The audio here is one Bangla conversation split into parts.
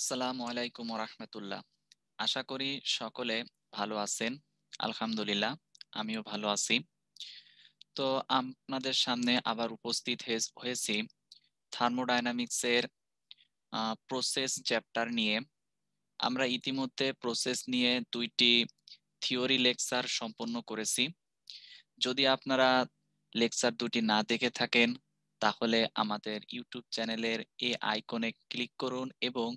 আসসালামু আলাইকুম রাহমাতুল্লাহ আশা করি সকলে ভালো আছেন আলহামদুলিল্লাহ আমিও ভালো আছি তো আপনাদের সামনে আবার উপস্থিত হয়েছি থার্মোডাইনামিক্সের প্রসেস চ্যাপ্টার নিয়ে আমরা ইতিমধ্যে প্রসেস নিয়ে দুইটি থিওরি লেকচার সম্পন্ন করেছি যদি আপনারা লেকচার দুটি না দেখে থাকেন তাহলে আমাদের ইউটিউব চ্যানেলের এ আইকনে ক্লিক করুন এবং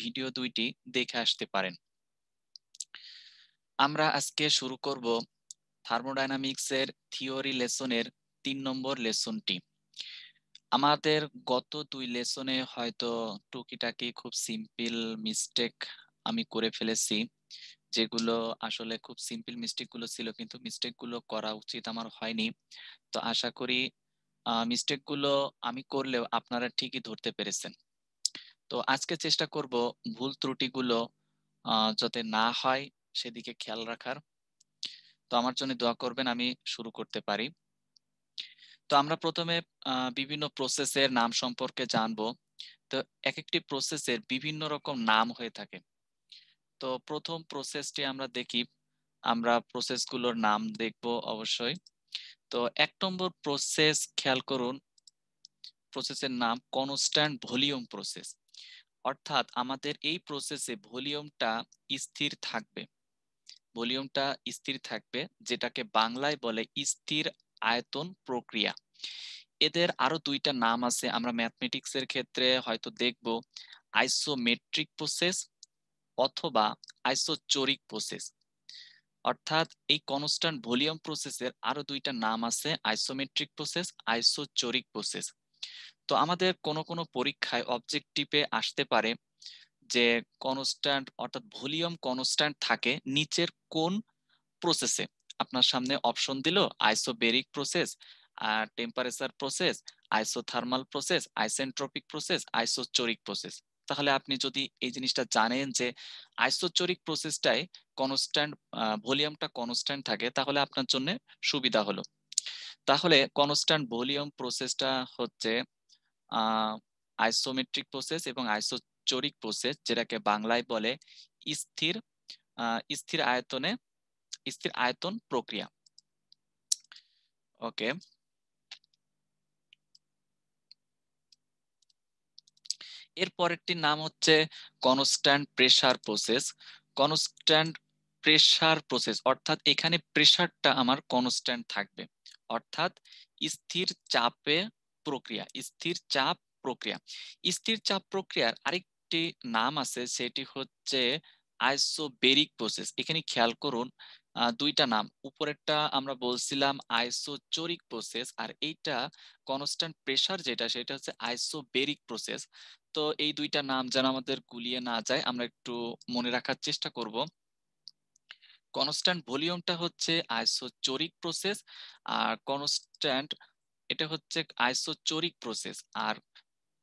ভিডিও দুইটি দেখে আসতে পারেন আমরা আজকে শুরু করব থার্মোডাইনামিক্সের থিওরি লেসনের তিন নম্বর লেসনটি আমাদের গত দুই লেসনে হয়তো টুকিটাকি খুব সিম্পল মিস্টেক আমি করে ফেলেছি যেগুলো আসলে খুব সিম্পল মিস্টেকগুলো ছিল কিন্তু মিস্টেকগুলো করা উচিত আমার হয়নি তো আশা করি মিস্টেকগুলো আমি করলেও আপনারা ঠিকই ধরতে পেরেছেন তো আজকে চেষ্টা করব ভুল ত্রুটিগুলো যাতে না হয় সেদিকে খেয়াল রাখার তো আমার জন্য দোয়া করবেন আমি শুরু করতে পারি তো আমরা প্রথমে বিভিন্ন প্রসেসের নাম সম্পর্কে জানব তো এক একটি প্রসেসের বিভিন্ন রকম নাম হয়ে থাকে তো প্রথম প্রসেসটি আমরা দেখি আমরা প্রসেসগুলোর নাম দেখব অবশ্যই তো এক নম্বর প্রসেস খেয়াল করুন প্রসেসের নাম কনস্ট্যান্ট ভলিউম প্রসেস অর্থাৎ আমাদের এই প্রসেসে ভলিউমটা স্থির থাকবে ভলিউমটা স্থির থাকবে যেটাকে বাংলায় বলে স্থির আয়তন প্রক্রিয়া এদের আরো দুইটা নাম আছে আমরা ম্যাথমেটিক্সের ক্ষেত্রে হয়তো দেখব আইসোমেট্রিক প্রসেস অথবা আইসোচরিক প্রসেস অর্থাৎ এই কনস্ট্যান্ট ভলিউম প্রসেসের আরো দুইটা নাম আছে আইসোমেট্রিক প্রসেস আইসোচরিক প্রসেস তো আমাদের কোন কোন পরীক্ষায় অবজেক্টিভে আসতে পারে যে কনস্ট্যান্ট অর্থাৎ ভলিউম কনস্ট্যান্ট থাকে নিচের কোন প্রসেসে আপনার সামনে অপশন দিল আইসোবেরিক প্রসেস আর temperature process isothermal process isentropic process isochoric process তাহলে আপনি যদি এই জিনিসটা জানেন যে আইসোচরিক প্রসেসটায় কনস্ট্যান্ট ভলিউমটা কনস্ট্যান্ট থাকে তাহলে আপনার জন্য সুবিধা হলো তাহলে কনস্ট্যান্ট ভলিউম প্রসেসটা হচ্ছে আইসোমেট্রিক প্রসেস এবং আইসোচরিক প্রসেস যেটাকে বাংলায় বলে স্থির স্থির আয়তনে স্থির আয়তন প্রক্রিয়া ওকে এর পরেরটির নাম হচ্ছে constant pressure process constant pressure process অর্থাৎ এখানে প্রেসারটা আমার কনস্ট্যান্ট থাকবে অর্থাৎ স্থির চাপে প্রক্রিয়া স্থির চাপ প্রক্রিয়া স্থির চাপ প্রক্রিয়ার আরেকটি নাম আছে সেটি হচ্ছে আইসোবেরিক প্রসেস এখানে খেয়াল করুন দুইটা নাম উপরেরটা আমরা বলছিলাম আইসোচরিক প্রসেস আর এইটা কনস্ট্যান্ট প্রেসার যেটা সেটা হচ্ছে আইসোবেরিক প্রসেস তো এই দুইটা নাম যেন আমাদের গুলিয়ে না যায় আমরা একটু মনে রাখার চেষ্টা করব কনস্ট্যান্ট ভলিউমটা হচ্ছে আইসোচরিক প্রসেস আর কনস্ট্যান্ট এটা হচ্ছে আইসোচরিক প্রসেস আর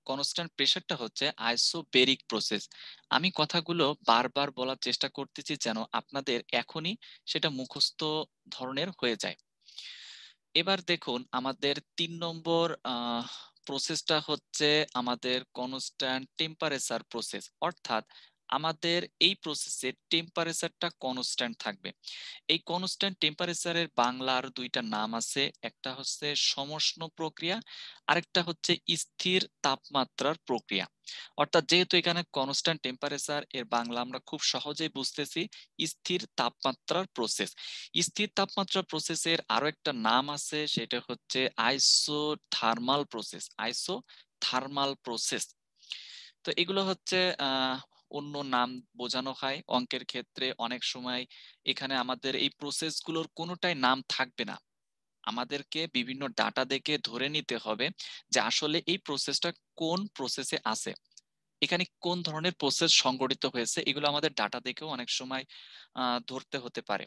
কনস্ট্যান্ট প্রেশারটা হচ্ছে আইসোবেরিক প্রসেস আমি কথাগুলো বারবার বলার চেষ্টা করতেছি যেন আপনাদের এখনই সেটা মুখস্থ ধরনের হয়ে যায় এবার দেখুন আমাদের তিন নম্বর প্রসেসটা হচ্ছে আমাদের কনস্ট্যান্ট টেম্পারেচার প্রসেস অর্থাৎ আমাদের এই প্রসেসে টেম্পারেচারটা কনস্ট্যান্ট থাকবে এই কনস্ট্যান্ট টেম্পারেচারের বাংলার দুইটা নাম আছে একটা হচ্ছে সমষ্ণ প্রক্রিয়া আরেকটা হচ্ছে স্থির তাপমাত্রার প্রক্রিয়া অর্থাৎ যেহেতু এখানে কনস্ট্যান্ট টেম্পারেচার এর বাংলা আমরা খুব সহজেই বুঝতেছি স্থির তাপমাত্রার প্রসেস স্থির তাপমাত্রা প্রসেসের আরো একটা নাম আছে সেটা হচ্ছে isothermal process isothermal process তো এগুলো হচ্ছে অন্য নাম বোঝানো হয় অঙ্কের ক্ষেত্রে অনেক সময় এখানে আমাদের এই প্রসেসগুলোর কোনোটাই নাম থাকবে না আমাদেরকে বিভিন্ন ডাটা দেখে ধরে নিতে হবে যে আসলে এই প্রসেসটা কোন প্রসেসে আছে এখানে কোন ধরনের প্রসেস সংগঠিত হয়েছে এগুলো আমাদের ডাটা দেখেও অনেক সময় ধরতে হতে পারে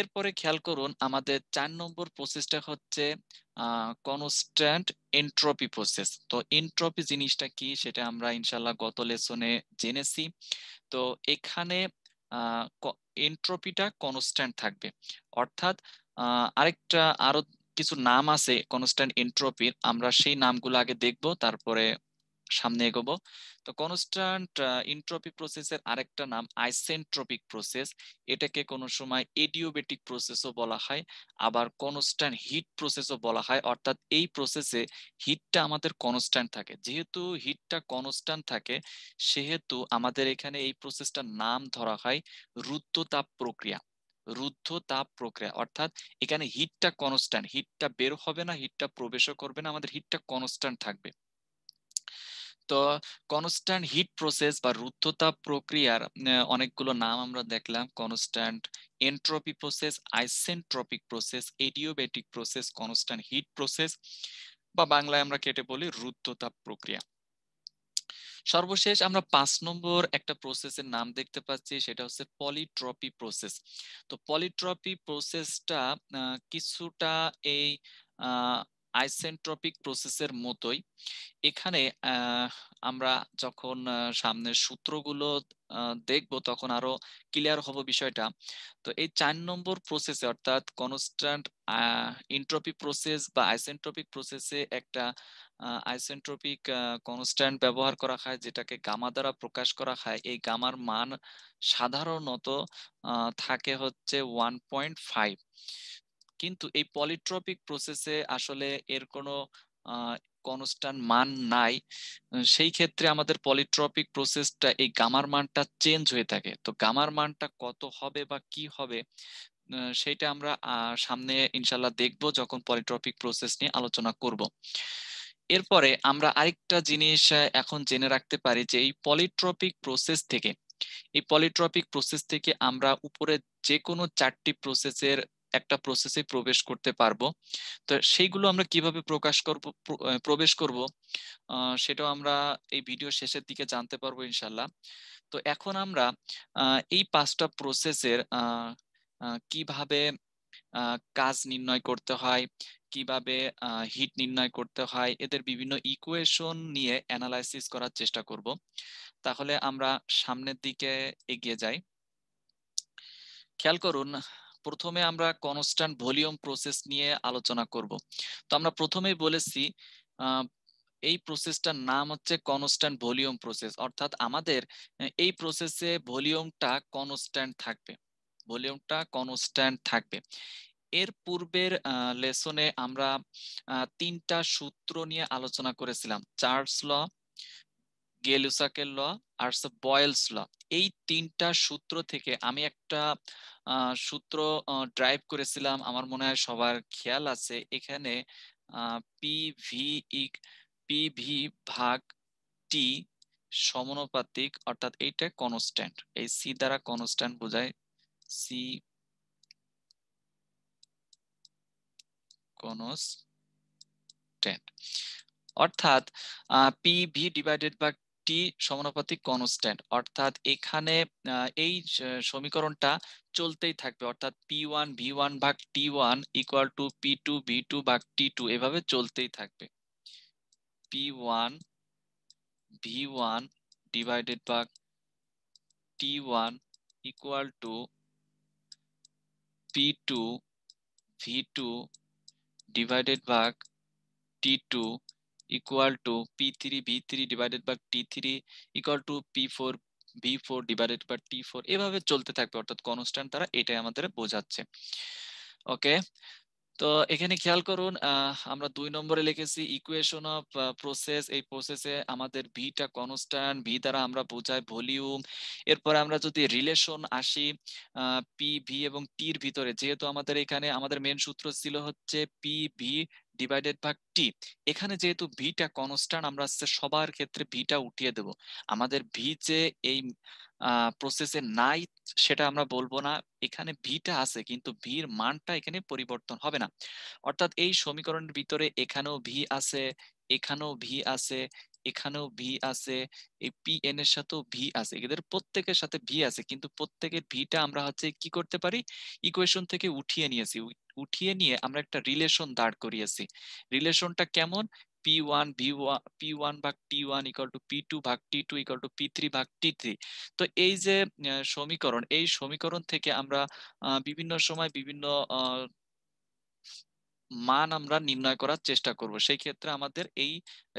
এরপরে খেয়াল করুন আমাদের চার নম্বর প্রসেসটা হচ্ছে কনস্ট্যান্ট এন্ট্রপি প্রসেস তো এন্ট্রপি জিনিসটা কি সেটা আমরা ইনশাল্লাহ গত লেসনে জেনেছি তো এখানে এন্ট্রপিটা কনস্ট্যান্ট থাকবে অর্থাৎ আরেকটা আরো কিছু নাম আছে কনস্ট্যান্ট এন্ট্রপির আমরা সেই নামগুলো আগে দেখব তারপরে সামনে এগোবো তো কনস্ট্যান্ট ইন্ট্রপি প্রসেসের আরেকটা নাম আইসেন্ট্রপিক প্রসেস এটাকে কোনো সময় এডিওবেটিক প্রসেসও বলা হয় আবার কনস্ট্যান্ট হিট প্রসেসও বলা হয় অর্থাৎ এই প্রসেসে হিটটা আমাদের কনস্ট্যান্ট থাকে যেহেতু হিটটা কনস্ট্যান্ট থাকে সেহেতু আমাদের এখানে এই প্রসেসটার নাম ধরা হয় রুদ্ধতাপ প্রক্রিয়া রুদ্ধ তাপ প্রক্রিয়া অর্থাৎ এখানে হিটটা কনস্ট্যান্ট হিটটা বের হবে না হিটটা প্রবেশও করবে না আমাদের হিটটা কনস্ট্যান্ট থাকবে তো কনস্ট্যান্ট হিট প্রসেস বা রুদ্ধতা প্রক্রিয়ার অনেকগুলো নাম আমরা দেখলাম constant entropy process isentropic process adiabatic process constant heat process বা বাংলায় আমরা কেটে বলি রুদ্ধতাপ প্রক্রিয়া সর্বশেষ আমরা পাঁচ নম্বর একটা প্রসেসের নাম দেখতে পাচ্ছি সেটা হচ্ছে পলিট্রপি প্রসেস তো পলিট্রপি প্রসেসটা কিছুটা এই আইসেন্ট্রপিক প্রসেসের মতোই এখানে আমরা যখন সামনের সূত্রগুলো দেখব তখন আরো ক্লিয়ার হব বিষয়টা তো এই চার নম্বর প্রসেসে অর্থাৎ কনস্ট্যান্ট ইন্ট্রপি প্রসেস বা আইসেন্ট্রপিক প্রসেসে একটা আইসেন্ট্রপিক কনস্ট্যান্ট ব্যবহার করা হয় যেটাকে গামা দ্বারা প্রকাশ করা হয় এই গামার মান সাধারণত থাকে হচ্ছে ওয়ান পয়েন্ট ফাইভ কিন্তু এই পলিট্রপিক প্রসেসে আসলে এর কোনো কনস্ট্যান্ট মান নাই সেই ক্ষেত্রে আমাদের পলিট্রপিক প্রসেসটা এই গামার মানটা চেঞ্জ হয়ে থাকে তো গামার মানটা কত হবে বা কি হবে সেটা আমরা সামনে ইনশাল্লাহ দেখব যখন পলিট্রপিক প্রসেস নিয়ে আলোচনা করব এরপরে আমরা আরেকটা জিনিস এখন জেনে রাখতে পারি যে এই পলিট্রপিক প্রসেস থেকে এই পলিট্রপিক প্রসেস থেকে আমরা উপরে যে কোনো চারটি প্রসেসের একটা প্রসেসে প্রবেশ করতে পারবো তো সেইগুলো আমরা কিভাবে প্রকাশ করব প্রবেশ করব সেটাও আমরা এই ভিডিও শেষের দিকে জানতে পারবো ইনশাল্লাহ তো এখন আমরা এই পাঁচটা প্রসেসের কিভাবে কাজ নির্ণয় করতে হয় কিভাবে হিট নির্ণয় করতে হয় এদের বিভিন্ন ইকুয়েশন নিয়ে অ্যানালাইসিস করার চেষ্টা করব তাহলে আমরা সামনের দিকে এগিয়ে যাই খেয়াল করুন প্রথমে আমরা কনস্ট্যান্ট ভলিউম প্রসেস নিয়ে আলোচনা করব তো আমরা প্রথমেই বলেছি এই প্রসেসটার নাম হচ্ছে কনস্ট্যান্ট ভলিউম প্রসেস অর্থাৎ আমাদের এই প্রসেসে ভলিউমটা কনস্ট্যান্ট থাকবে ভলিউমটা কনস্ট্যান্ট থাকবে এর পূর্বের লেসনে আমরা তিনটা সূত্র নিয়ে আলোচনা করেছিলাম চার্লস ল গেলুসাকের ল আর বয়েলস ল এই তিনটা সূত্র থেকে আমি একটা সূত্র ড্রাইভ করেছিলাম আমার মনে হয় সবার খেয়াল আছে এখানে পিভি e, ভাগ টি সমানুপাতিক অর্থাৎ এইটা কনস্ট্যান্ট এই সি দ্বারা কনস্ট্যান্ট বোঝায় সি কনস্ট্যান্ট অর্থাৎ পিভি ডিভাইডেড বাই টি সমানুপাতিক কনস্ট্যান্ট অর্থাৎ এখানে এই সমীকরণটা চলতেই থাকবে অর্থাৎ পি ওয়ান ভি ওয়ান ভাগ T one equal to P two V two ভাগ টি টু এভাবে চলতেই থাকবে P one V one divided ভাগ T one equal to P two V two divided ভাগ T two equal to P3 V3 divided by T3 equal to P4 V4 divided by T4 এভাবে চলতে থাকবে অর্থাৎ কনস্ট্যান্ট তারা এটাই আমাদের বোঝাচ্ছে ওকে তো এখানে খেয়াল করুন আমরা দুই নম্বরে লিখেছি ইকুয়েশন অফ প্রসেস এই প্রসেসে আমাদের ভিটা কনস্ট্যান্ট ভি দ্বারা আমরা বোঝাই ভলিউম এরপর আমরা যদি রিলেশন আসি পি ভি এবং টির ভিতরে যেহেতু আমাদের এখানে আমাদের মেন সূত্র ছিল হচ্ছে P V divided by T এখানে যেহেতু ভিটা কনস্ট্যান্ট আমরা সবার ক্ষেত্রে ভিটা উঠিয়ে দেব আমাদের ভি যে এই প্রসেসে নাই সেটা আমরা বলবো না এখানে ভিটা আছে কিন্তু ভির মানটা এখানে পরিবর্তন হবে না অর্থাৎ এই সমীকরণের ভিতরে এখানেও ভি আছে এখানেও ভি আছে এখানেও ভি আছে এই পি এন এর সাথেও ভি আছে এদের প্রত্যেকের সাথে ভি আছে কিন্তু প্রত্যেকের ভিটা আমরা হচ্ছে কি করতে পারি ইকুয়েশন থেকে উঠিয়ে নিয়েছি উঠিয়ে নিয়ে আমরা একটা রিলেশন দাঁড় করিয়েছি রিলেশনটা কেমন P one V one P one ভাগ T one equal to P two ভাগ T two equal to P three ভাগ টি থ্রি তো এই যে সমীকরণ এই সমীকরণ থেকে আমরা বিভিন্ন সময় বিভিন্ন আহ মান আমরা নির্ণয় করার চেষ্টা করব সেই ক্ষেত্রে আমাদের এই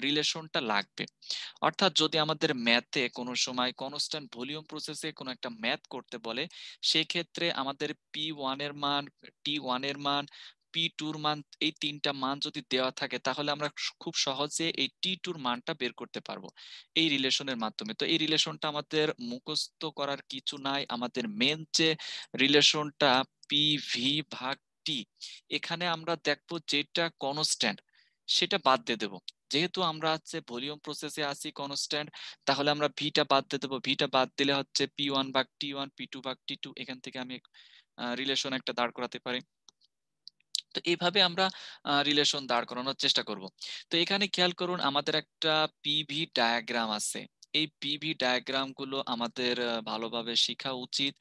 রিলেশনটা লাগবে অর্থাৎ যদি আমাদের ম্যাথে কোনো সময় কনস্ট্যান্ট ভলিউম প্রসেসে কোনো একটা ম্যাথ করতে বলে সেই ক্ষেত্রে আমাদের পি ওয়ানের মান টি ওয়ানের মান পি টুর মান এই তিনটা মান যদি দেওয়া থাকে তাহলে আমরা খুব সহজে এই টি টুর মানটা বের করতে পারবো এই রিলেশনের মাধ্যমে তো এই রিলেশনটা আমাদের মুখস্থ করার কিছু নাই আমাদের মেন যে রিলেশনটা পি ভি ভাগ টি এখানে আমরা দেখব যেটা কনস্ট্যান্ট সেটা বাদ দিয়ে দেবো যেহেতু আমরা হচ্ছে ভলিউম প্রসেসে আছি কনস্ট্যান্ট তাহলে আমরা ভিটা বাদ দিয়ে দেবো ভিটা বাদ দিলে হচ্ছে পি ওয়ান ভাগ টি ওয়ান পি টু ভাগ টি টু এখান থেকে আমি রিলেশন একটা দাঁড় করাতে পারি তো এইভাবে আমরা রিলেশন দাঁড় করানোর চেষ্টা করব তো এখানে খেয়াল করুন আমাদের একটা পিভি ডায়াগ্রাম আছে এই পিভি ডায়াগ্রামগুলো আমাদের ভালোভাবে শেখা উচিত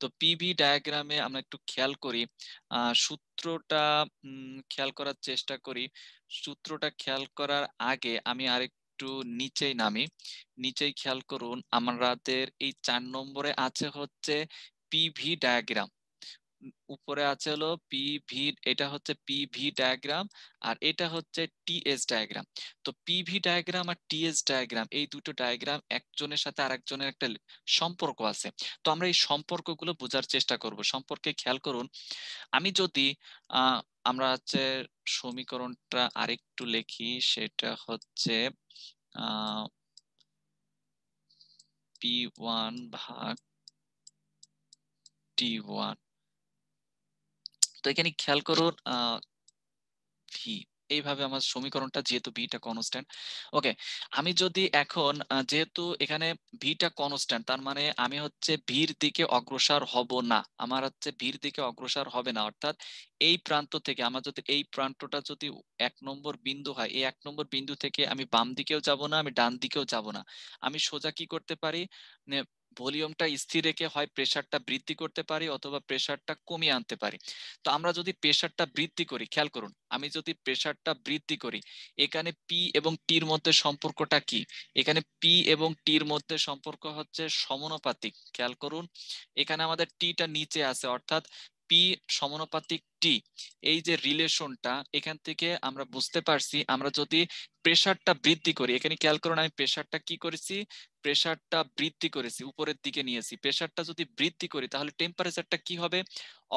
তো পিভি ডায়াগ্রামে আমরা একটু খেয়াল করি সূত্রটা খেয়াল করার চেষ্টা করি সূত্রটা খেয়াল করার আগে আমি আরেক নিচেই নামি নিচেই খেয়াল করুন আমাদের এই চার নম্বরে আছে হচ্ছে পিভি ডায়াগ্রাম উপরে আছে হলো পিভি এটা হচ্ছে পি ভি ডায়াগ্রাম আর এটা হচ্ছে টিএস ডায়াগ্রাম তো পিভি ডায়াগ্রাম আর টিএস ডায়াগ্রাম এই দুটো ডায়াগ্রাম একজনের সাথে আরেকজনের একটা সম্পর্ক আছে তো আমরা এই সম্পর্কগুলো বোঝার চেষ্টা করব সম্পর্কে খেয়াল করুন আমি যদি আমরা হচ্ছে সমীকরণটা আরেকটু লিখি সেটা হচ্ছে পি ওয়ান ভাগ টি ওয়ান তো এখানে খেয়াল করুন ভি এইভাবে আমার সমীকরণটা যেহেতু বিটা কনস্ট্যান্ট ওকে আমি যদি এখন যেহেতু এখানে ভিটা কনস্ট্যান্ট তার মানে আমি হচ্ছে ভির দিকে অগ্রসর হব না আমার হচ্ছে ভির দিকে অগ্রসর হবে না অর্থাৎ এই প্রান্ত থেকে আমার যদি এই প্রান্তটা যদি এক নম্বর বিন্দু হয় এই এক নম্বর বিন্দু থেকে আমি বাম দিকেও যাব না আমি ডান দিকেও যাব না আমি সোজা কি করতে পারি ভলিউমটা স্থির রেখে হয় প্রেশারটা বৃদ্ধি করতে পারি অথবা প্রেশারটা কমিয়ে আনতে পারি তো আমরা যদি প্রেশারটা বৃদ্ধি করি খেয়াল করুন আমি যদি প্রেশারটা বৃদ্ধি করি এখানে পি এবং টির মধ্যে সম্পর্কটা কি এখানে পি এবং টির মধ্যে সম্পর্ক হচ্ছে সমনোপাতিক খেয়াল করুন এখানে আমাদের টিটা নিচে আছে অর্থাৎ পি সমনোপাতিক টি এই যে রিলেশনটা এখান থেকে আমরা বুঝতে পারছি আমরা যদি প্রেশারটা বৃদ্ধি করি এখানে খেয়াল করুন আমি প্রেশারটা কি করেছি প্রেশারটা বৃদ্ধি করেছি উপরের দিকে নিয়েছি প্রেশারটা যদি বৃদ্ধি করি তাহলে টেম্পারেচারটা কি হবে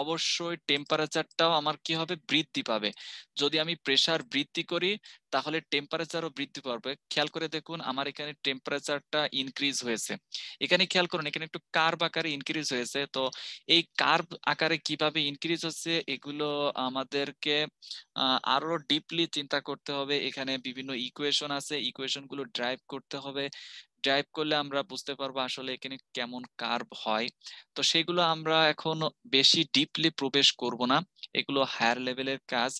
অবশ্যই টেম্পারেচারটাও আমার কি হবে বৃদ্ধি পাবে যদি আমি প্রেশার বৃদ্ধি করি তাহলে টেম্পারেচারও বৃদ্ধি পাবে খেয়াল করে দেখুন আমার এখানে টেম্পারেচারটা ইনক্রিজ হয়েছে এখানে খেয়াল করুন এখানে একটু কার্ভ আকারে ইনক্রিজ হয়েছে তো এই কার্ভ আকারে কিভাবে ইনক্রিজ হচ্ছে এগুলো আমাদেরকে আরো ডিপলি চিন্তা করতে হবে এখানে বিভিন্ন ইকুয়েশন আছে ইকুয়েশনগুলো ড্রাইভ করতে হবে ড্রাইভ করলে আমরা বুঝতে পারবো আসলে এখানে কেমন কার্ভ হয় তো সেগুলো আমরা এখন বেশি ডিপলি প্রবেশ করব না এগুলো হায়ার লেভেলের কাজ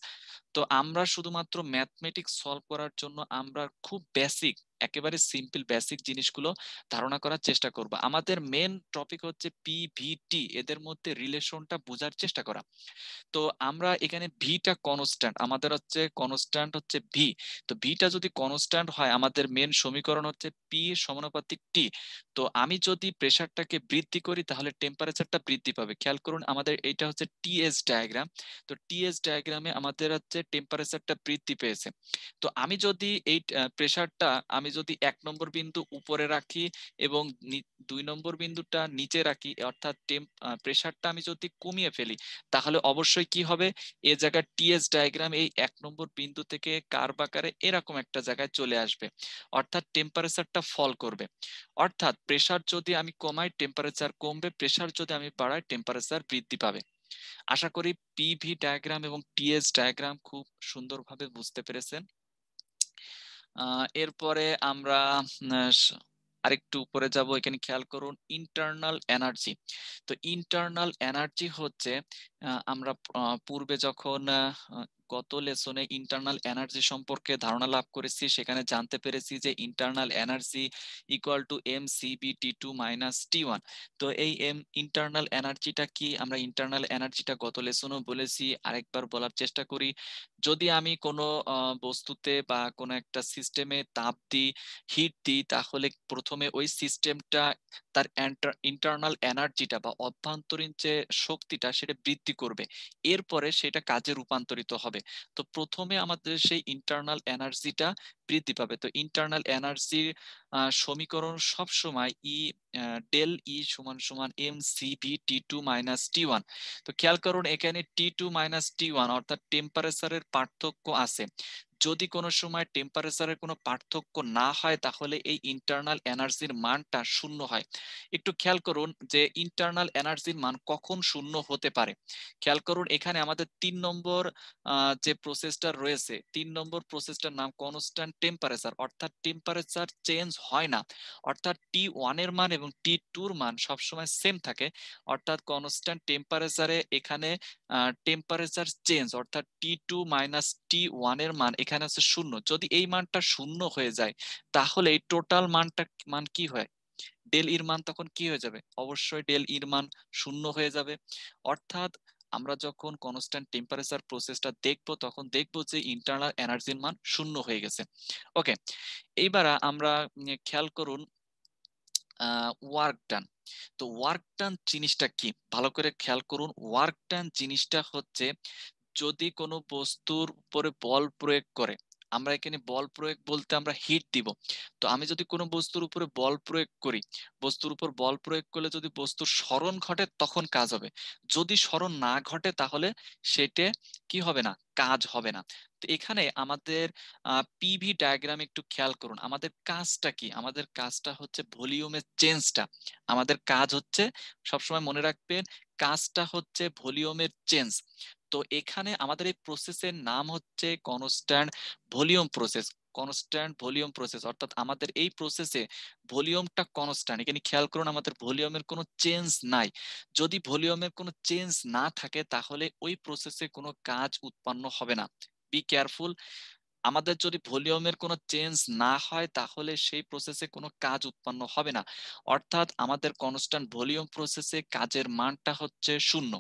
তো আমরা শুধুমাত্র ম্যাথমেটিক্স সলভ করার জন্য আমরা খুব বেসিক একেবারে সিম্পল বেসিক জিনিসগুলো ধারণা করার চেষ্টা করব আমাদের মেন টপিক হচ্ছে পিভিটি এদের মধ্যে রিলেশনটা বোঝার চেষ্টা করা তো আমরা এখানে ভিটা কনস্ট্যান্ট আমাদের হচ্ছে কনস্ট্যান্ট হচ্ছে ভি তো ভিটা যদি কনস্ট্যান্ট হয় আমাদের মেন সমীকরণ হচ্ছে পি সমানুপাতিক টি তো আমি যদি প্রেসারটাকে বৃদ্ধি করি তাহলে টেম্পারেচারটা বৃদ্ধি পাবে খেয়াল করুন আমাদের এটা হচ্ছে টিএস ডায়াগ্রাম তো টিএস ডায়াগ্রামে আমাদের হচ্ছে টেম্পারেচারটা বৃদ্ধি পেয়েছে তো আমি যদি এই প্রেসারটা আমি যদি এক নম্বর বিন্দু উপরে রাখি এবং দুই নম্বর বিন্দুটা নিচে রাখি অর্থাৎ টেম্প প্রেশারটা আমি যদি কমিয়ে ফেলি তাহলে অবশ্যই কি হবে এ জায়গায় টিএস ডায়াগ্রাম এই এক নম্বর বিন্দু থেকে কার বাকারে এরকম একটা জায়গায় চলে আসবে অর্থাৎ টেম্পারেচারটা ফল করবে অর্থাৎ প্রেশার যদি আমি কমাই টেম্পারেচার কমবে প্রেশার যদি আমি বাড়াই টেম্পারেচার বৃদ্ধি পাবে আশা করি পিভি ডায়াগ্রাম এবং টিএস ডায়াগ্রাম খুব সুন্দরভাবে বুঝতে পেরেছেন এরপরে আমরা আরেকটু উপরে যাব এখানে খেয়াল করুন ইন্টারনাল এনার্জি তো ইন্টারনাল এনার্জি হচ্ছে আমরা পূর্বে যখন গত লেসনে ইন্টারনাল এনার্জি সম্পর্কে ধারণা লাভ করেছি সেখানে জানতে পেরেছি যে internal energy equal to M CB T two minus T one তো এই এম ইন্টারনাল এনার্জিটা কি আমরা ইন্টারনাল এনার্জিটা গত লেসনেও বলেছি আরেকবার বলার চেষ্টা করি যদি আমি কোনো বস্তুতে বা কোনো একটা সিস্টেমে তাপ দিই হিট দিই তাহলে প্রথমে ওই সিস্টেমটা তার ইন্টারনাল এনার্জিটা বা অভ্যন্তরীণ যে শক্তিটা সেটা বৃদ্ধি করবে এরপরে সেটা কাজে রূপান্তরিত হবে হবে তো প্রথমে আমাদের সেই ইন্টারনাল এনার্জিটা বৃদ্ধি পাবে তো ইন্টারনাল এনার্জির সমীকরণ সব সময় E e, del E e সমান সমান M B T two minus T one তো খেয়াল করুন এখানে T two minus T one অর্থাৎ টেম্পারেচারের পার্থক্য আছে যদি কোনো সময় টেম্পারেচারের কোনো পার্থক্য না হয় তাহলে এই ইন্টারনাল এনার্জির মানটা শূন্য হয় একটু খেয়াল করুন যে ইন্টারনাল এনার্জির মান কখন শূন্য হতে পারে খেয়াল করুন এখানে আমাদের তিন নম্বর যে প্রসেসটা রয়েছে তিন নম্বর প্রসেসটার নাম কনস্ট্যান্ট টেম্পারেচার অর্থাৎ টেম্পারেচার চেঞ্জ হয় না অর্থাৎ টি ওয়ানের মান এবং টি টুর মান সবসময় সেম থাকে অর্থাৎ কনস্ট্যান্ট টেম্পারেচারে এখানে টেম্পারেচার চেঞ্জ অর্থাৎ টি টু মাইনাস টি ওয়ানের মান এখানে আছে শূন্য যদি এই মানটা শূন্য হয়ে যায় তাহলে এই টোটাল মানটা মান কি হয় ডেল ইর মান তখন কি হয়ে যাবে অবশ্যই ডেল ইর মান শূন্য হয়ে যাবে অর্থাৎ আমরা যখন কনস্ট্যান্ট টেম্পারেচার প্রসেসটা দেখব তখন দেখব যে ইন্টারনাল এনার্জির মান শূন্য হয়ে গেছে ওকে এইবার আমরা খেয়াল করুন ওয়ার্ক ডান তো ওয়ার্ক ডান জিনিসটা কি ভালো করে খেয়াল করুন ওয়ার্ক ডান জিনিসটা হচ্ছে যদি কোনো বস্তুর উপরে বল প্রয়োগ করে আমরা এখানে বল প্রয়োগ বলতে আমরা হিট দিব তো আমি যদি কোনো বস্তুর উপরে বল প্রয়োগ করি বস্তুর উপর বল প্রয়োগ করলে যদি বস্তুর স্মরণ ঘটে তখন কাজ হবে যদি স্মরণ না ঘটে তাহলে সেটা কি হবে না কাজ হবে না তো এখানে আমাদের পিভি ডায়াগ্রাম একটু খেয়াল করুন আমাদের কাজটা কি আমাদের কাজটা হচ্ছে ভলিউমের চেঞ্জটা আমাদের কাজ হচ্ছে সবসময় মনে রাখবেন কাজটা হচ্ছে ভলিউমের চেঞ্জ তো এখানে আমাদের এই প্রসেসের নাম হচ্ছে constant volume process constant volume process অর্থাৎ আমাদের এই প্রসেসে ভলিউমটা কনস্ট্যান্ট এখানে খেয়াল করুন আমাদের ভলিউমের কোনো চেঞ্জ নাই যদি ভলিউমের কোনো চেঞ্জ না থাকে তাহলে ওই প্রসেসে কোনো কাজ উৎপন্ন হবে না বি কেয়ারফুল আমাদের যদি ভলিউমের কোনো চেঞ্জ না হয় তাহলে সেই প্রসেসে কোনো কাজ উৎপন্ন হবে না অর্থাৎ আমাদের কনস্ট্যান্ট ভলিউম প্রসেসে কাজের মানটা হচ্ছে শূন্য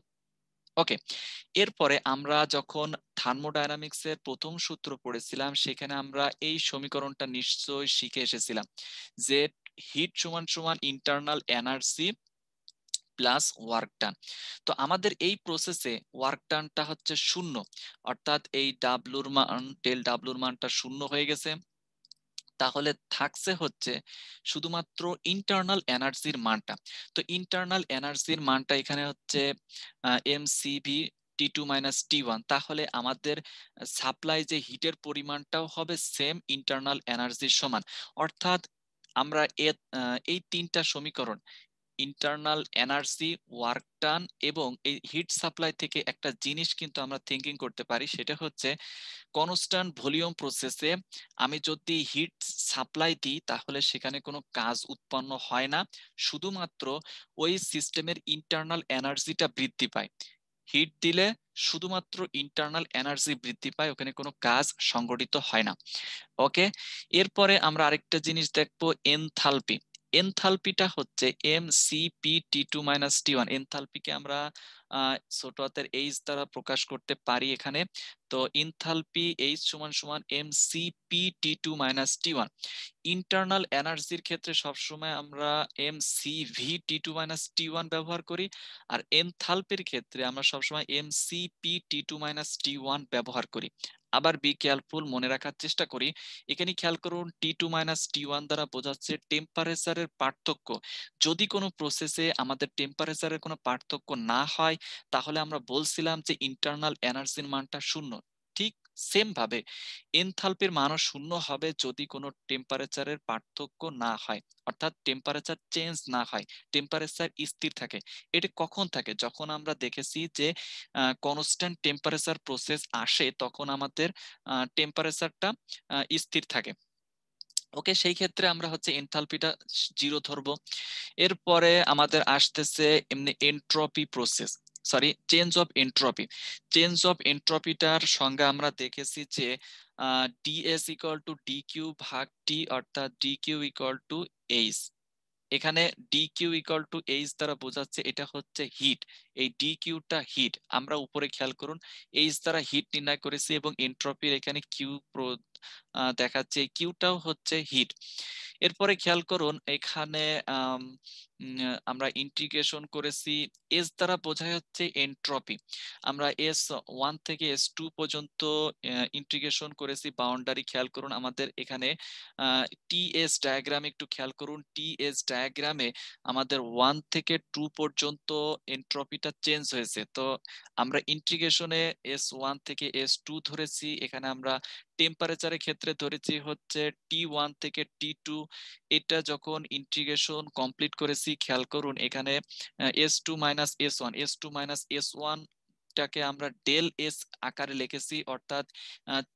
ওকে এরপরে আমরা যখন থার্মোডাইনামিক্স এর প্রথম সূত্র পড়েছিলাম সেখানে আমরা এই সমীকরণটা নিশ্চয়ই শিখে এসেছিলাম যে হিট সমান সমান ইন্টারনাল এনার্জি প্লাস ওয়ার্ক টান তো আমাদের এই প্রসেসে ওয়ার্ক টানটা হচ্ছে শূন্য অর্থাৎ এই ডাব্লুর মান টেল ডাব্লুর মানটা শূন্য হয়ে গেছে তাহলে থাকছে হচ্ছে শুধুমাত্র ইন্টারনাল এনার্জির মানটা তো ইন্টারনাল এনার্জির মানটা এখানে হচ্ছে M CV T two minus T one তাহলে আমাদের সাপ্লাই যে হিটের পরিমাণটাও হবে সেম ইন্টারনাল এনার্জির সমান অর্থাৎ আমরা এই তিনটা সমীকরণ ইন্টারনাল এনার্জি ওয়ার্ক টান এবং এই হিট সাপ্লাই থেকে একটা জিনিস কিন্তু আমরা থিঙ্কিং করতে পারি সেটা হচ্ছে কনস্ট্যান্ট ভলিউম প্রসেসে আমি যদি হিট সাপ্লাই দিই তাহলে সেখানে কোনো কাজ উৎপন্ন হয় না শুধুমাত্র ওই সিস্টেমের ইন্টারনাল এনার্জিটা বৃদ্ধি পায় হিট দিলে শুধুমাত্র ইন্টারনাল এনার্জি বৃদ্ধি পায় ওখানে কোনো কাজ সংগঠিত হয় না ওকে এরপরে আমরা আরেকটা জিনিস দেখবো এনথালপি এনথালপিটা হচ্ছে M C P T two minus T one এনথালপিকে আমরা ছোট হাতের এইচ দ্বারা প্রকাশ করতে পারি এখানে তো ইনথালপি এইচ সমান সমান M C P T two minus T one internal এনার্জির ক্ষেত্রে সবসময় আমরা M C V T two minus T one ব্যবহার করি আর এনথালপির ক্ষেত্রে আমরা সবসময় M C P T two minus T one ব্যবহার করি আবার বি কেয়ারফুল মনে রাখার চেষ্টা করি এখানে খেয়াল করুন T two minus T one দ্বারা বোঝাচ্ছে টেম্পারেচারের পার্থক্য যদি কোনো প্রসেসে আমাদের টেম্পারেচারের কোনো পার্থক্য না হয় তাহলে আমরা বলছিলাম যে ইন্টারনাল এনার্জির মানটা শূন্য সেম ভাবে এনথালপির মানও শূন্য হবে যদি কোনো টেম্পারেচারের পার্থক্য না হয় অর্থাৎ টেম্পারেচার চেঞ্জ না হয় টেম্পারেচার স্থির থাকে এটা কখন থাকে যখন আমরা দেখেছি যে কনস্ট্যান্ট টেম্পারেচার প্রসেস আসে তখন আমাদের টেম্পারেচারটা স্থির থাকে ওকে সেই ক্ষেত্রে আমরা হচ্ছে এনথালপিটা জিরো ধরবো এরপরে আমাদের আসতেছে এমনি entropy process sorry change of entropy change of এন্ট্রপিটার সংজ্ঞা আমরা দেখেছি যে DS equal to D Q ভাগ টি অর্থাৎ D Q equal to H এখানে D Q equal to H দ্বারা বোঝাচ্ছে এটা হচ্ছে হিট এই ডি কিউটা হিট আমরা উপরে খেয়াল করুন এইচ দ্বারা হিট নির্ণয় করেছি এবং এন্ট্রপির এখানে কিউ দেখাচ্ছে কিউটাও হচ্ছে হিট এরপরে খেয়াল করুন এখানে আমরা ইন্টিগ্রেশন করেছি এস দ্বারা বোঝা যাচ্ছে এন্ট্রপি আমরা এস ওয়ান থেকে এস টু পর্যন্ত ইন্টিগ্রেশন করেছি বাউন্ডারি খেয়াল করুন আমাদের এখানে টি এস ডায়াগ্রাম একটু খেয়াল করুন টি এস ডায়াগ্রামে আমাদের ওয়ান থেকে টু পর্যন্ত এন্ট্রপিটা চেঞ্জ হয়েছে তো আমরা ইন্টিগ্রেশনে এস ওয়ান থেকে এস টু ধরেছি এখানে আমরা টেম্পারেচারের ক্ষেত্রে ধরেছি হচ্ছে টি ওয়ান থেকে টি টু এটা যখন ইন্টিগ্রেশন কমপ্লিট করেছি খেয়াল করুন এখানে S two minus S one S two minus S one টাকে আমরা ডেল এস আকারে লিখেছি অর্থাৎ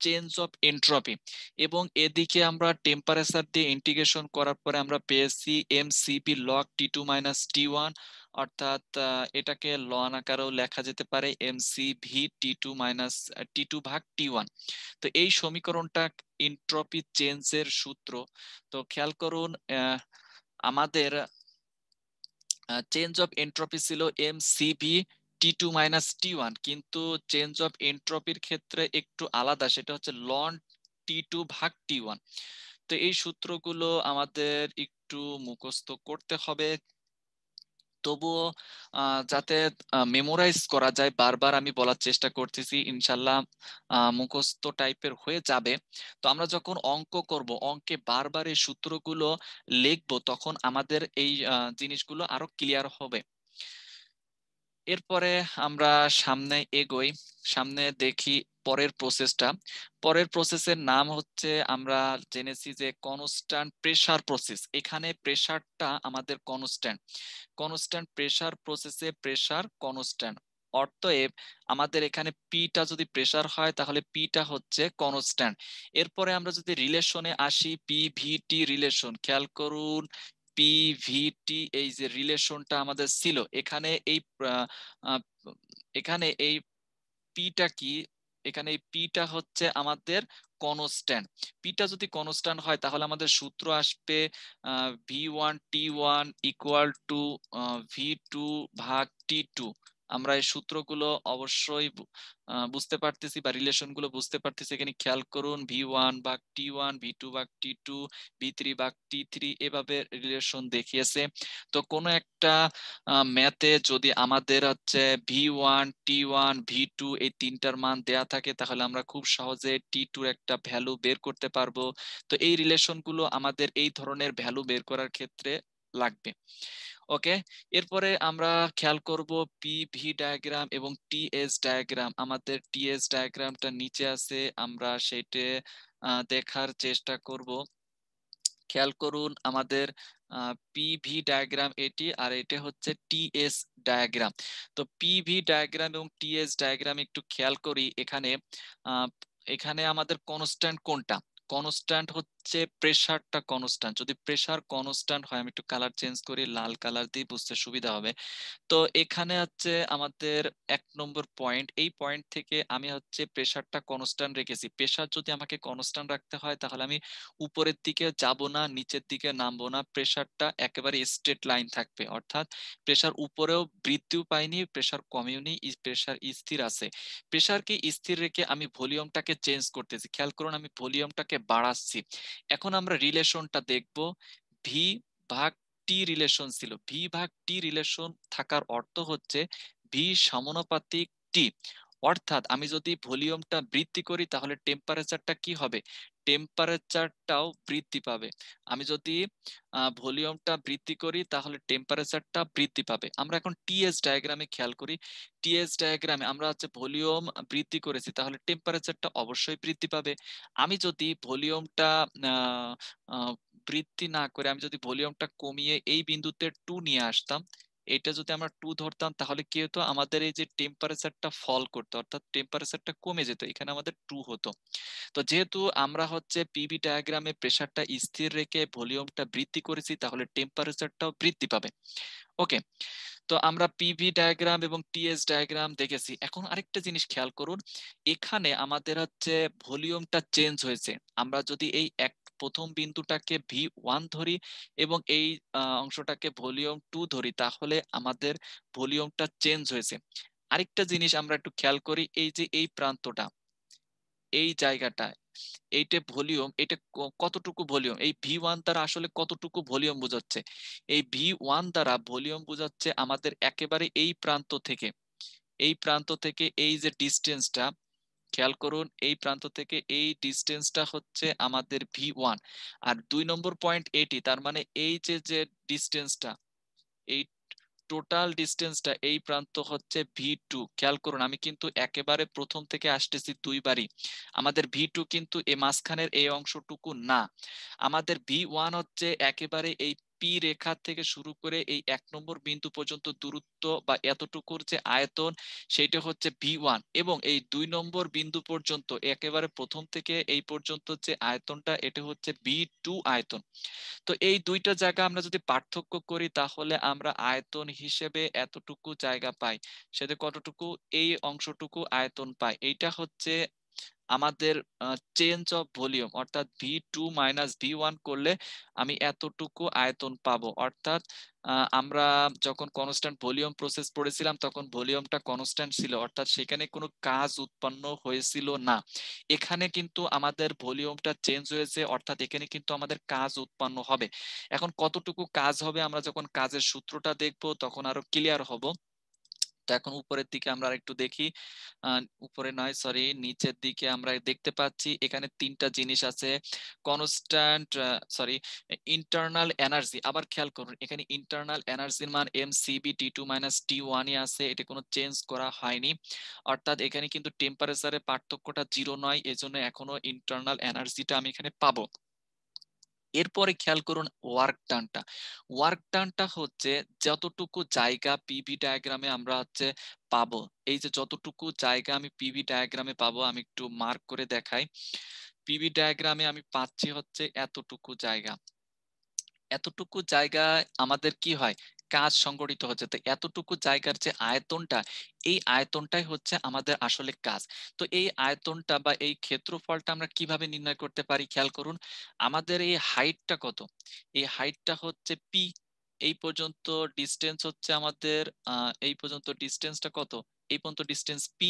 চেঞ্জ অফ এন্ট্রপি এবং এদিকে আমরা টেম্পারেচার দিয়ে ইন্টিগ্রেশন করার পরে আমরা পেয়েছি M CP log T two minus T one অর্থাৎ এটাকে লন আকারেও লেখা যেতে পারে MC V T two minus T two ভাগ টি ওয়ান তো এই সমীকরণটা ইন্ট্রপি চেঞ্জের সূত্র তো খেয়াল করুন আমাদের চেঞ্জ অফ এন্ট্রপি ছিল M V T two minus T one কিন্তু চেঞ্জ অফ এন্ট্রপির ক্ষেত্রে একটু আলাদা সেটা হচ্ছে লন টি টু ভাগ টি ওয়ান তো এই সূত্রগুলো আমাদের একটু মুখস্থ করতে হবে তবুও যাতে মেমোরাইজ করা যায় বারবার আমি বলার চেষ্টা করতেছি ইনশাল্লাহ মুখস্থ টাইপের হয়ে যাবে তো আমরা যখন অঙ্ক করব অঙ্কে বারবার এই সূত্রগুলো লিখবো তখন আমাদের এই জিনিসগুলো আরো ক্লিয়ার হবে এরপরে আমরা সামনে এগোই সামনে দেখি পরের প্রসেসটা পরের প্রসেসের নাম হচ্ছে আমরা জেনেছি যে কনস্ট্যান্ট প্রেসার প্রসেস এখানে প্রেসারটা আমাদের কনস্ট্যান্ট কনস্ট্যান্ট প্রেসার প্রসেসে প্রেসার কনস্ট্যান্ট অর্থএব আমাদের এখানে পিটা যদি প্রেসার হয় তাহলে পিটা হচ্ছে কনস্ট্যান্ট এরপরে আমরা যদি রিলেশনে আসি টি রিলেশন খেয়াল করুন পি পিভিটি এই যে রিলেশনটা আমাদের ছিল এখানে এই এখানে এই পিটা কি এখানে এই পিটা হচ্ছে আমাদের কনস্ট্যান্ট পিটা যদি কনস্ট্যান্ট হয় তাহলে আমাদের সূত্র আসবে V one T one equal to V two ভাগ টি টু আমরা এই সূত্রগুলো অবশ্যই বুঝতে পারতেছি বা রিলেশন গুলো বুঝতে পারতেছি এখানে খেয়াল করুন ভি ওয়ান বাঘ টি ওয়ান ভি টু ভাগ টি টু ভি থ্রি ভাগ টি থ্রি এভাবে রিলেশন দেখিয়েছে তো কোন একটা ম্যাথে যদি আমাদের হচ্ছে V one T one V two এই তিনটার মান দেয়া থাকে তাহলে আমরা খুব সহজে টি টুর একটা ভ্যালু বের করতে পারবো তো এই রিলেশনগুলো আমাদের এই ধরনের ভ্যালু বের করার ক্ষেত্রে লাগবে ওকে এরপরে আমরা খেয়াল করব ভি ডায়াগ্রাম এবং টিএস ডায়াগ্রাম আমাদের টিএস ডায়াগ্রামটা নিচে আছে আমরা সেটে দেখার চেষ্টা করব খেয়াল করুন আমাদের পিভি ডায়াগ্রাম এটি আর এটা হচ্ছে টিএস ডায়াগ্রাম তো পিভি ডায়াগ্রাম এবং টিএস ডায়াগ্রাম একটু খেয়াল করি এখানে এখানে আমাদের কনস্ট্যান্ট কোনটা কনস্ট্যান্ট হচ্ছে যে প্রেসারটা কনস্ট্যান্ট যদি প্রেসার কনস্ট্যান্ট হয় আমি একটু কালার চেঞ্জ করি লাল কালার দিয়ে বুঝতে সুবিধা হবে তো এখানে হচ্ছে আমাদের এক নম্বর পয়েন্ট এই পয়েন্ট থেকে আমি হচ্ছে প্রেসারটা কনস্ট্যান্ট রেখেছি প্রেসার যদি আমাকে কনস্ট্যান্ট রাখতে হয় তাহলে আমি উপরের দিকে যাব না নিচের দিকে নামবো না প্রেসারটা একেবারে স্ট্রেট লাইন থাকবে অর্থাৎ প্রেসার উপরেও বৃদ্ধিও পায়নি প্রেসার কমেও নি প্রেসার স্থির আছে প্রেসারকে স্থির রেখে আমি ভলিউমটাকে চেঞ্জ করতেছি খেয়াল করুন আমি ভলিউমটাকে বাড়াচ্ছি এখন আমরা রিলেশনটা দেখব ভি ভাগ টি রিলেশন ছিল ভি ভাগ টি রিলেশন থাকার অর্থ হচ্ছে ভি সমানুপাতিক টি অর্থাৎ আমি যদি ভলিউমটা বৃদ্ধি করি তাহলে টেম্পারেচারটা কি হবে টেম্পারেচারটাও বৃদ্ধি পাবে আমি যদি ভলিউমটা বৃদ্ধি করি তাহলে টেম্পারেচারটা বৃদ্ধি পাবে আমরা এখন টিএস ডায়াগ্রামে খেয়াল করি টিএস ডায়াগ্রামে আমরা হচ্ছে ভলিউম বৃদ্ধি করেছি তাহলে টেম্পারেচারটা অবশ্যই বৃদ্ধি পাবে আমি যদি ভলিউমটা বৃদ্ধি না করে আমি যদি ভলিউমটা কমিয়ে এই বিন্দুতে টু নিয়ে আসতাম এটা যদি আমরা টু ধরতাম তাহলে কি হতো আমাদের এই যে টেম্পারেচারটা ফল করতো অর্থাৎ টেম্পারেচারটা কমে যেত এখানে আমাদের টু হতো তো যেহেতু আমরা হচ্ছে পিবি ডায়াগ্রামে প্রেশারটা স্থির রেখে ভলিউমটা বৃদ্ধি করেছি তাহলে টেম্পারেচারটাও বৃদ্ধি পাবে ওকে তো আমরা পিভি ডায়াগ্রাম এবং টিএস ডায়াগ্রাম দেখেছি এখন আরেকটা জিনিস খেয়াল করুন এখানে আমাদের হচ্ছে ভলিউমটা চেঞ্জ হয়েছে আমরা যদি এই এক প্রথম বিন্দুটাকে ভি ওয়ান ধরি এবং এই অংশটাকে ভলিউম টু ধরি তাহলে আমাদের ভলিউমটা চেঞ্জ হয়েছে আরেকটা জিনিস আমরা একটু খেয়াল করি এই যে এই প্রান্তটা এই জায়গাটা এইটা ভলিউম এটা কতটুকু ভলিউম এই ভি ওয়ান দ্বারা আসলে কতটুকু ভলিউম বোঝাচ্ছে এই ভি ওয়ান দ্বারা ভলিউম বোঝাচ্ছে আমাদের একেবারে এই প্রান্ত থেকে এই প্রান্ত থেকে এই যে ডিস্টেন্সটা খেয়াল করুন এই প্রান্ত থেকে এই ডিস্টেন্সটা হচ্ছে আমাদের ভি ওয়ান আর দুই নম্বর পয়েন্ট এটি তার মানে এই যে যে ডিস্টেন্সটা এই টোটাল ডিস্টেন্সটা এই প্রান্ত হচ্ছে ভি টু খেয়াল করুন আমি কিন্তু একেবারে প্রথম থেকে আসতেছি দুইবারই আমাদের ভি টু কিন্তু এই মাঝখানের এই অংশটুকু না আমাদের ভি ওয়ান হচ্ছে একেবারে এই পি রেখা থেকে শুরু করে এই এক নম্বর বিন্দু পর্যন্ত দূরত্ব বা এতটুকুর যে আয়তন সেটা হচ্ছে ভি ওয়ান এবং এই দুই নম্বর বিন্দু পর্যন্ত একেবারে প্রথম থেকে এই পর্যন্ত যে আয়তনটা এটা হচ্ছে ভি টু আয়তন তো এই দুইটা জায়গা আমরা যদি পার্থক্য করি তাহলে আমরা আয়তন হিসেবে এতটুকু জায়গা পাই সেটা কতটুকু এই অংশটুকু আয়তন পাই এইটা হচ্ছে আমাদের চেঞ্জ অফ ভলিউম অর্থাৎ V two minus V one করলে আমি এতটুকু আয়তন পাবো অর্থাৎ আমরা যখন কনস্ট্যান্ট ভলিউম প্রসেস পড়েছিলাম তখন ভলিউমটা কনস্ট্যান্ট ছিল অর্থাৎ সেখানে কোনো কাজ উৎপন্ন হয়েছিল না এখানে কিন্তু আমাদের ভলিউমটা চেঞ্জ হয়েছে অর্থাৎ এখানে কিন্তু আমাদের কাজ উৎপন্ন হবে এখন কতটুকু কাজ হবে আমরা যখন কাজের সূত্রটা দেখব তখন আরো ক্লিয়ার হব তো এখন উপরের দিকে আমরা একটু দেখি উপরে নয় সরি নিচের দিকে আমরা দেখতে পাচ্ছি এখানে তিনটা জিনিস আছে কনস্ট্যান্ট সরি ইন্টারনাল এনার্জি আবার খেয়াল করুন এখানে ইন্টারনাল এনার্জির মান M CB T two minus T ওয়ানই আছে এটা কোনো চেঞ্জ করা হয়নি অর্থাৎ এখানে কিন্তু টেম্পারেচারের পার্থক্যটা জিরো নয় এজন্য এখনো ইন্টারনাল এনার্জিটা আমি এখানে পাবো এরপরে খেয়াল করুন ওয়ার্ক টানটা ওয়ার্ক টানটা হচ্ছে যতটুকু জায়গা পিভি ডায়াগ্রামে আমরা হচ্ছে পাবো এই যে যতটুকু জায়গা আমি পিভি ডায়াগ্রামে পাবো আমি একটু মার্ক করে দেখাই পিভি ডায়াগ্রামে আমি পাচ্ছি হচ্ছে এতটুকু জায়গা এতটুকু জায়গা আমাদের কি হয় কাজ সংগঠিত হচ্ছে তো এতটুকু জায়গার যে আয়তনটা এই আয়তনটাই হচ্ছে আমাদের আসলে কাজ তো এই আয়তনটা বা এই ক্ষেত্রফলটা আমরা কিভাবে নির্ণয় করতে পারি খেয়াল করুন আমাদের এই হাইটটা কত এই হাইটটা হচ্ছে পি এই পর্যন্ত ডিস্টেন্স হচ্ছে আমাদের এই পর্যন্ত ডিস্টেন্সটা কত এই পর্যন্ত ডিস্টেন্স পি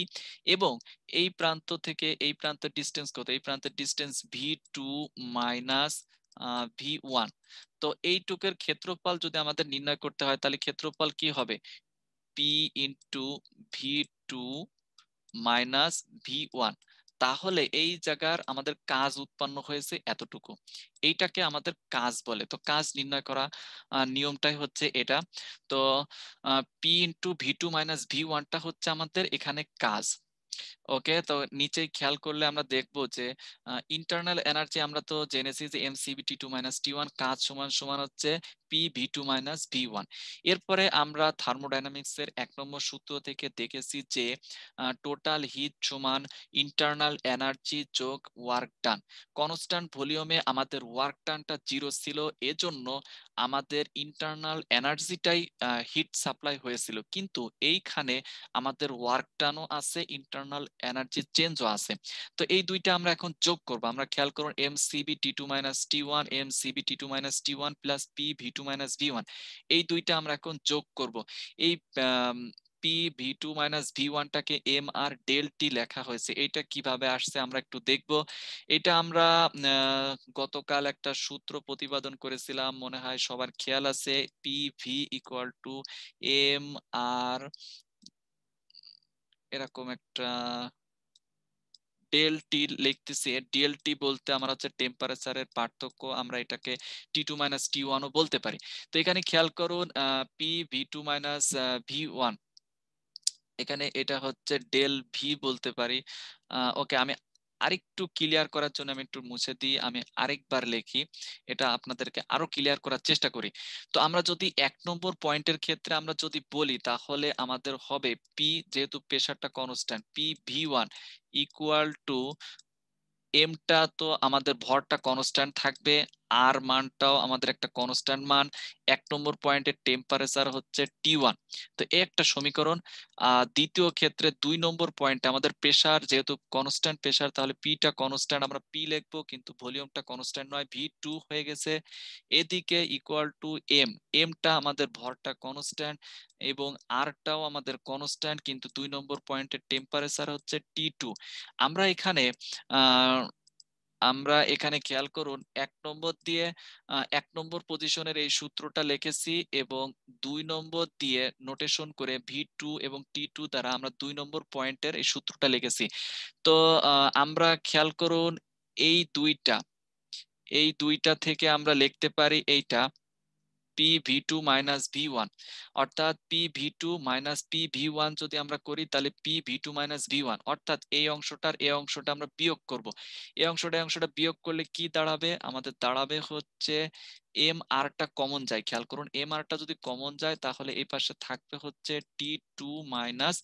এবং এই প্রান্ত থেকে এই প্রান্তের ডিস্টেন্স কত এই প্রান্তের distance V two minus V one তো এইটুকের ক্ষেত্রফল যদি আমাদের নির্ণয় করতে হয় তাহলে ক্ষেত্রফল কি হবে P into V two minus V one তাহলে এই জায়গার আমাদের কাজ উৎপন্ন হয়েছে এতটুকু এইটাকে আমাদের কাজ বলে তো কাজ নির্ণয় করা নিয়মটাই হচ্ছে এটা তো P into V two minus V ওয়ানটা হচ্ছে আমাদের এখানে কাজ ওকে তো নিচে খেয়াল করলে আমরা দেখব যে ইন্টারনাল এনার্জি আমরা তো জেনেছি যে MCV T two minus T one কাজ সমান সমান হচ্ছে P V two minus V one এরপরে আমরা থার্মোডাইনামিক্স এর এক নম্বর সূত্র থেকে দেখেছি যে টোটাল হিট সমান ইন্টারনাল এনার্জি যোগ ওয়ার্ক ডান কনস্ট্যান্ট ভলিউমে আমাদের ওয়ার্ক ডানটা জিরো ছিল এজন্য আমাদের ইন্টারনাল এনার্জিটাই হিট সাপ্লাই হয়েছিল কিন্তু এইখানে আমাদের ওয়ার্ক ডানও আছে ইন্টারনাল এনার্জি চেঞ্জও আছে তো এই দুইটা আমরা এখন যোগ করব আমরা খেয়াল করুন M CB T two minus T one M CB T two minus T one plus P V two minus V one এই দুইটা আমরা এখন যোগ করব এই P V two minus V ওয়ানটাকে এম আর ডেল টি লেখা হয়েছে এটা কিভাবে আসছে আমরা একটু দেখব এটা আমরা গতকাল একটা সূত্র প্রতিপাদন করেছিলাম মনে হয় সবার খেয়াল আছে P V equal to M R এরকম একটা টি লিখতেছি টি বলতে আমার হচ্ছে টেম্পারেচারের পার্থক্য আমরা এটাকে টি টু মাইনাস টি ওয়ানও বলতে পারি তো এখানে খেয়াল করুন P V two minus V one এখানে এটা হচ্ছে ডেল ভি বলতে পারি ওকে আমি আরেকটু ক্লিয়ার করার জন্য আমি একটু মুছে দিই আমি আরেকবার লিখি এটা আপনাদেরকে আরো ক্লিয়ার করার চেষ্টা করি তো আমরা যদি এক নম্বর পয়েন্টের ক্ষেত্রে আমরা যদি বলি তাহলে আমাদের হবে পি যেহেতু প্রেশারটা constant P V one equal to এমটা তো আমাদের ভরটা কনস্ট্যান্ট থাকবে আর মানটাও আমাদের একটা কনস্ট্যান্ট মান এক নম্বর পয়েন্টের টেম্পারেচার হচ্ছে টি ওয়ান তো এ একটা সমীকরণ দ্বিতীয় ক্ষেত্রে দুই নম্বর পয়েন্টে আমাদের প্রেশার যেহেতু কনস্ট্যান্ট প্রেশার তাহলে পিটা কনস্ট্যান্ট আমরা পি লিখবো কিন্তু ভলিউমটা কনস্ট্যান্ট নয় ভি টু হয়ে গেছে এদিকে ইকুয়াল টু এম এমটা আমাদের ভরটা কনস্ট্যান্ট এবং আরটাও আমাদের কনস্ট্যান্ট কিন্তু দুই নম্বর পয়েন্টের টেম্পারেচার হচ্ছে টি টু আমরা এখানে আমরা এখানে খেয়াল করুন এক নম্বর দিয়ে এক নম্বর পজিশনের এই সূত্রটা লিখেছি এবং দুই নম্বর দিয়ে নোটেশন করে ভি টু এবং টি টু দ্বারা আমরা দুই নম্বর পয়েন্টের এই সূত্রটা লিখেছি তো আমরা খেয়াল করুন এই দুইটা এই দুইটা থেকে আমরা লিখতে পারি এইটা P V two minus V one অর্থাৎ P V two minus P V one যদি আমরা করি তাহলে P V two minus V one অর্থাৎ এই অংশটার এই অংশটা আমরা বিয়োগ করব এই অংশটা এই অংশটা বিয়োগ করলে কি দাঁড়াবে আমাদের দাঁড়াবে হচ্ছে এম আরটা কমন যায় খেয়াল করুন এম আরটা যদি কমন যায় তাহলে এই পাশে থাকবে হচ্ছে T two minus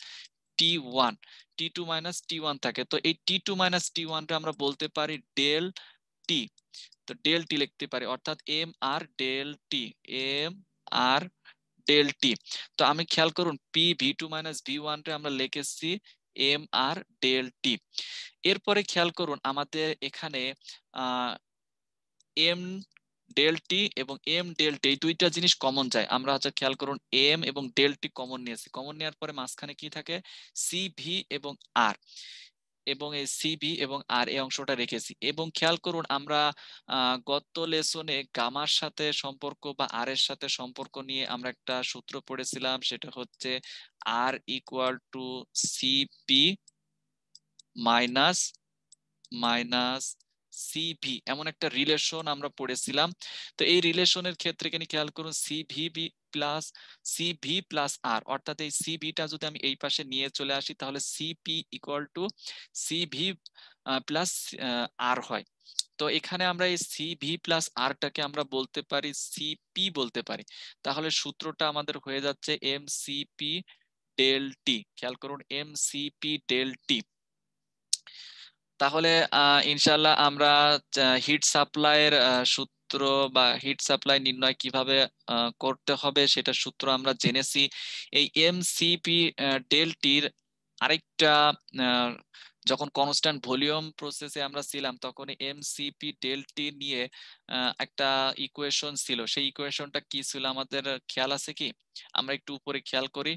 T one T two minus T one থাকে তো এই টি টু মাইনাস টি ওয়ানটা আমরা বলতে পারি ডেল টি তো ডেল টি লিখতে পারি অর্থাৎ M R del T M R del T তো আমি খেয়াল করুন P V two minus V one রে আমরা লিখেছি এম আর ডেল টি এরপরে খেয়াল করুন আমাদের এখানে এম ডেল টি এবং এম ডেল টি দুইটা জিনিস কমন যায় আমরা হচ্ছে খেয়াল করুন এম এবং ডেল টি কমন নিয়েছি কমন নেওয়ার পরে মাঝখানে কি থাকে সি ভি এবং আর এবং এই সিবি এবং আর এই অংশটা রেখেছি এবং খেয়াল করুন আমরা গত লেসনে গামার সাথে সম্পর্ক বা আর এর সাথে সম্পর্ক নিয়ে আমরা একটা সূত্র পড়েছিলাম সেটা হচ্ছে R equal to CP minus minus CV এমন একটা রিলেশন আমরা পড়েছিলাম তো এই রিলেশনের ক্ষেত্রে কিন্তু খেয়াল করুন সিভিবি প্লাস সিভি প্লাস আর অর্থাৎ এই সিভিটা যদি আমি এই পাশে নিয়ে চলে আসি তাহলে CP equal to CV plus R হয় তো এখানে আমরা এই সিভি প্লাস আরটাকে আমরা বলতে পারি সিপি বলতে পারি তাহলে সূত্রটা আমাদের হয়ে যাচ্ছে এম সিপি ডেল টি খেয়াল করুন এম সিপি ডেল টি তাহলে ইনশাল্লাহ আমরা হিট সাপ্লাইয়ের সূত্র বা হিট সাপ্লাই নির্ণয় কিভাবে করতে হবে সেটা সূত্র আমরা জেনেছি এই এমসিপি ডেলটির আরেকটা যখন কনস্ট্যান্ট ভলিউম প্রসেসে আমরা ছিলাম তখন এমসিপি ডেলটি নিয়ে একটা ইকুয়েশন ছিল সেই ইকুয়েশনটা কি ছিল আমাদের খেয়াল আছে কি আমরা একটু উপরে খেয়াল করি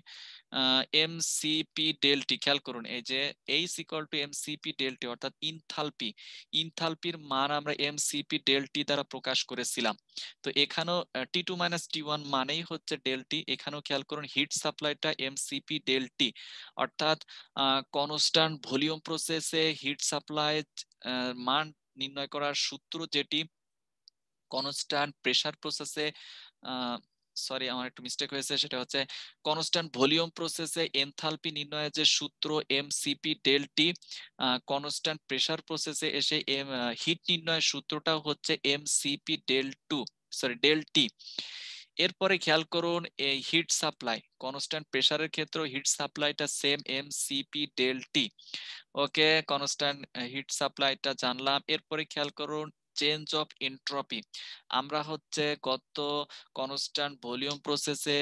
এমসিপি ডেলটি খেয়াল করুন এই যে H equal to MCP del T অর্থাৎ ইনথালপি ইনথালপির মান আমরা এমসিপি ডেলটি দ্বারা প্রকাশ করেছিলাম তো এখানেও T two minus T one মানেই হচ্ছে ডেলটি এখানেও খেয়াল করুন হিট সাপ্লাইটা এমসিপি ডেলটি অর্থাৎ কনস্ট্যান্ট ভলিউম প্রসেসে হিট সাপ্লাই মান নির্ণয় করার সূত্র যেটি কনস্ট্যান্ট প্রেসার প্রসেসে আহ সরি আমার একটু মিস্টেক হয়েছে সেটা হচ্ছে কনস্ট্যান্ট ভলিউম প্রসেসে এনথালপি নির্ণয়ের যে সূত্র M CP del T constant pressure প্রসেসে এসে এম হিট নির্ণয়ের সূত্রটা হচ্ছে M CP del two sorry del T এরপরে খেয়াল করুন এই হিট সাপ্লাই কনস্ট্যান্ট প্রেসারের ক্ষেত্রে হিট সাপ্লাইটা same M CP del T okay constant heat সাপ্লাইটা জানলাম এরপরে খেয়াল করুন চেঞ্জ অফ এন্ট্রপি আমরা হচ্ছে গত কনস্ট্যান্ট ভলিউম প্রসেসে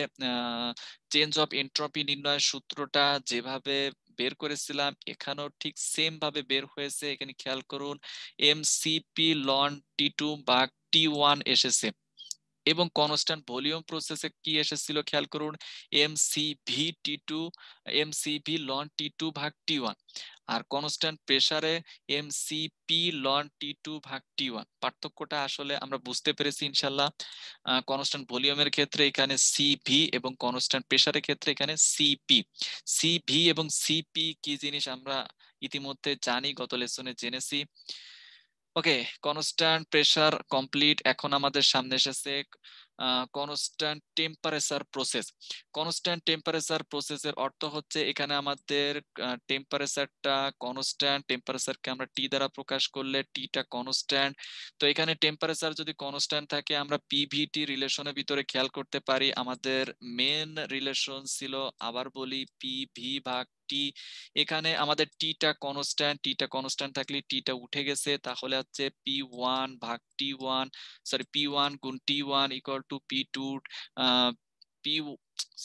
চেঞ্জ অফ এন্ট্রপি নির্ণয়ের সূত্রটা যেভাবে বের করেছিলাম এখানেও ঠিক সেম ভাবে বের হয়েছে এখানে খেয়াল করুন এমসিপি লন টি টু বা টি ওয়ান এসেছে এবং কনস্ট্যান্ট ভলিউম প্রসেসে কি এসেছিল খেয়াল করুন M C V T two M C V ln T two ভাগ টি ওয়ান আর কনস্ট্যান্ট প্রেসারে M C P ln T two ভাগ টি ওয়ান পার্থক্যটা আসলে আমরা বুঝতে পেরেছি ইনশাল্লাহ কনস্ট্যান্ট ভলিউমের ক্ষেত্রে এখানে সি ভি এবং কনস্ট্যান্ট প্রেসারের ক্ষেত্রে এখানে সি পি সি ভি এবং সি পি কি জিনিস আমরা ইতিমধ্যে জানি গত লেসনে জেনেছি ওকে কনস্ট্যান্ট প্রেসার কমপ্লিট এখন আমাদের সামনে এসেছে constant temperature process constant temperature প্রসেসের অর্থ হচ্ছে এখানে আমাদের টেম্পারেচারটা কনস্ট্যান্ট টেম্পারেচারকে আমরা টি দ্বারা প্রকাশ করলে টিটা কনস্ট্যান্ট তো এখানে টেম্পারেচার যদি কনস্ট্যান্ট থাকে আমরা পিভিটি রিলেশনের ভিতরে খেয়াল করতে পারি আমাদের মেন রিলেশন ছিল আবার বলি পিভি ভাগ টি এখানে আমাদের টিটা কনস্ট্যান্ট টিটা কনস্ট্যান্ট থাকলে টিটা উঠে গেছে তাহলে হচ্ছে পি ওয়ান ভাগ T one sorry P one গুণ T one equal to P two P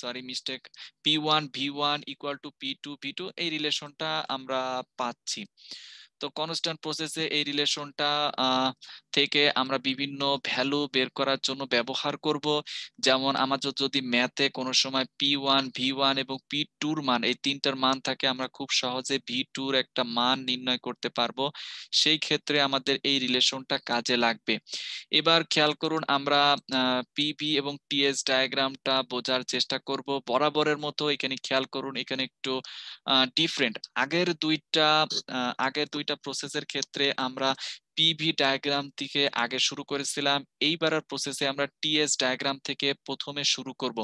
sorry mistake P one V one equal to P two V two এই রিলেশনটা আমরা পাচ্ছি তো কনস্ট্যান্ট প্রসেসে এই রিলেশনটা থেকে আমরা বিভিন্ন ভ্যালু বের করার জন্য ব্যবহার করব যেমন আমাদের যদি ম্যাথে কোনো সময় পি ওয়ান ভি ওয়ান এবং পি টুর মান এই তিনটার মান থাকে আমরা খুব সহজে ভি টুর একটা মান নির্ণয় করতে পারবো সেই ক্ষেত্রে আমাদের এই রিলেশনটা কাজে লাগবে এবার খেয়াল করুন আমরা পিভি এবং টিএস ডায়াগ্রামটা বোঝার চেষ্টা করব বরাবরের মতো এখানে খেয়াল করুন এখানে একটু ডিফারেন্ট আগের দুইটা আগের দুইটা প্রত্যেকটা প্রসেসের ক্ষেত্রে আমরা পিভি ডায়াগ্রাম থেকে আগে শুরু করেছিলাম এইবার প্রসেসে আমরা টিএস ডায়াগ্রাম থেকে প্রথমে শুরু করব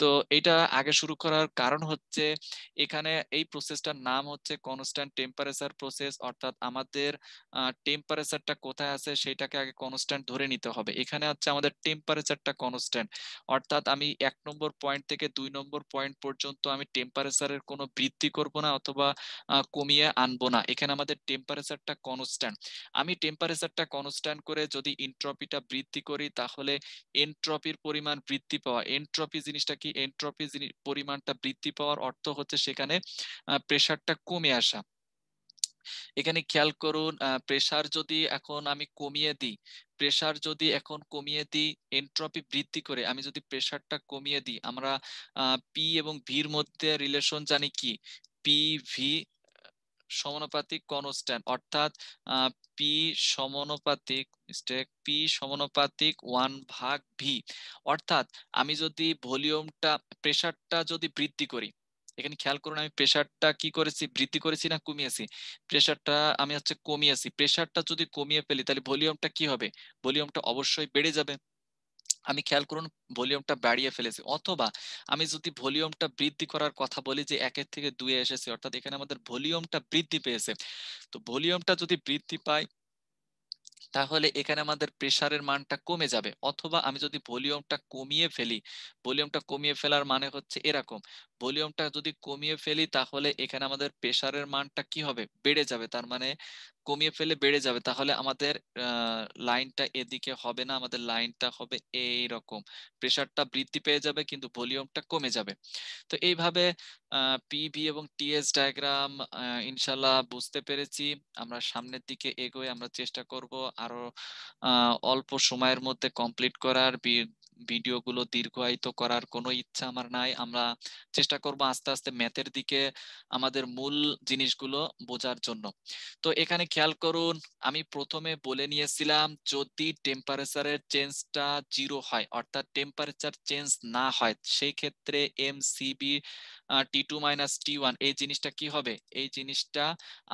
তো এটা আগে শুরু করার কারণ হচ্ছে এখানে এই প্রসেসটার নাম হচ্ছে কনস্ট্যান্ট টেম্পারেচার প্রসেস অর্থাৎ আমাদের টেম্পারেচারটা কোথায় আছে সেটাকে আগে কনস্ট্যান্ট ধরে নিতে হবে এখানে হচ্ছে আমাদের টেম্পারেচারটা কনস্ট্যান্ট অর্থাৎ আমি এক নম্বর পয়েন্ট থেকে দুই নম্বর পয়েন্ট পর্যন্ত আমি টেম্পারেচারের কোনো বৃদ্ধি করব না অথবা কমিয়ে আনবো না এখানে আমাদের টেম্পারেচারটা কনস্ট্যান্ট আমি টেম্পারেচারটা কনস্ট্যান্ট করে যদি ইন্ট্রপিটা বৃদ্ধি করি তাহলে এন্ট্রপির পরিমাণ বৃদ্ধি পাওয়া এন্ট্রপি জিনিসটা এমনকি এন্ট্রপি পরিমাণটা বৃদ্ধি পাওয়ার অর্থ হচ্ছে সেখানে প্রেশারটা কমে আসা এখানে খেয়াল করুন প্রেশার যদি এখন আমি কমিয়ে দিই প্রেশার যদি এখন কমিয়ে দিই এন্ট্রপি বৃদ্ধি করে আমি যদি প্রেশারটা কমিয়ে দিই আমরা পি এবং ভির মধ্যে রিলেশন জানি কি পি ভি সমানুপাতিক কনস্ট্যান্ট অর্থাৎ পি সমানুপাতিক মিস্টেক পি সমানুপাতিক ওয়ান ভাগ ভি অর্থাৎ আমি যদি ভলিউমটা প্রেশারটা যদি বৃদ্ধি করি এখানে খেয়াল করুন আমি প্রেশারটা কি করেছি বৃদ্ধি করেছি না কমিয়েছি প্রেসারটা আমি হচ্ছে কমিয়েছি প্রেসারটা যদি কমিয়ে ফেলি তাহলে ভলিউমটা কি হবে ভলিউমটা অবশ্যই বেড়ে যাবে আমি খেয়াল করুন ভলিউমটা বাড়িয়ে ফেলেছি অথবা আমি যদি ভলিউমটা বৃদ্ধি করার কথা বলি যে একের থেকে দুয়ে এসেছে অর্থাৎ এখানে আমাদের ভলিউমটা বৃদ্ধি পেয়েছে তো ভলিউমটা যদি বৃদ্ধি পায় তাহলে এখানে আমাদের প্রেশারের মানটা কমে যাবে অথবা আমি যদি ভলিউমটা কমিয়ে ফেলি ভলিউমটা কমিয়ে ফেলার মানে হচ্ছে এরকম ভলিউমটা যদি কমিয়ে ফেলি তাহলে এখানে আমাদের প্রেশারের মানটা কি হবে বেড়ে যাবে তার মানে কমিয়ে ফেলে বেড়ে যাবে তাহলে আমাদের লাইনটা এদিকে হবে না আমাদের লাইনটা হবে এই রকম প্রেশারটা বৃদ্ধি পেয়ে যাবে কিন্তু ভলিউমটা কমে যাবে তো এইভাবে পিভি এবং টিএস ডায়াগ্রাম ইনশাল্লাহ বুঝতে পেরেছি আমরা সামনের দিকে এগোয়ে আমরা চেষ্টা করব আরো অল্প সময়ের মধ্যে কমপ্লিট করার ভিডিওগুলো দীর্ঘায়িত করার কোনো ইচ্ছা আমার নাই আমরা চেষ্টা করব আস্তে আস্তে ম্যাথের দিকে আমাদের মূল জিনিসগুলো বোঝার জন্য তো এখানে খেয়াল করুন আমি প্রথমে বলে নিয়েছিলাম যদি টেম্পারেচারের চেঞ্জটা জিরো হয় অর্থাৎ টেম্পারেচার চেঞ্জ না হয় সেই ক্ষেত্রে M CB T two minus T one এই জিনিসটা কি হবে এই জিনিসটা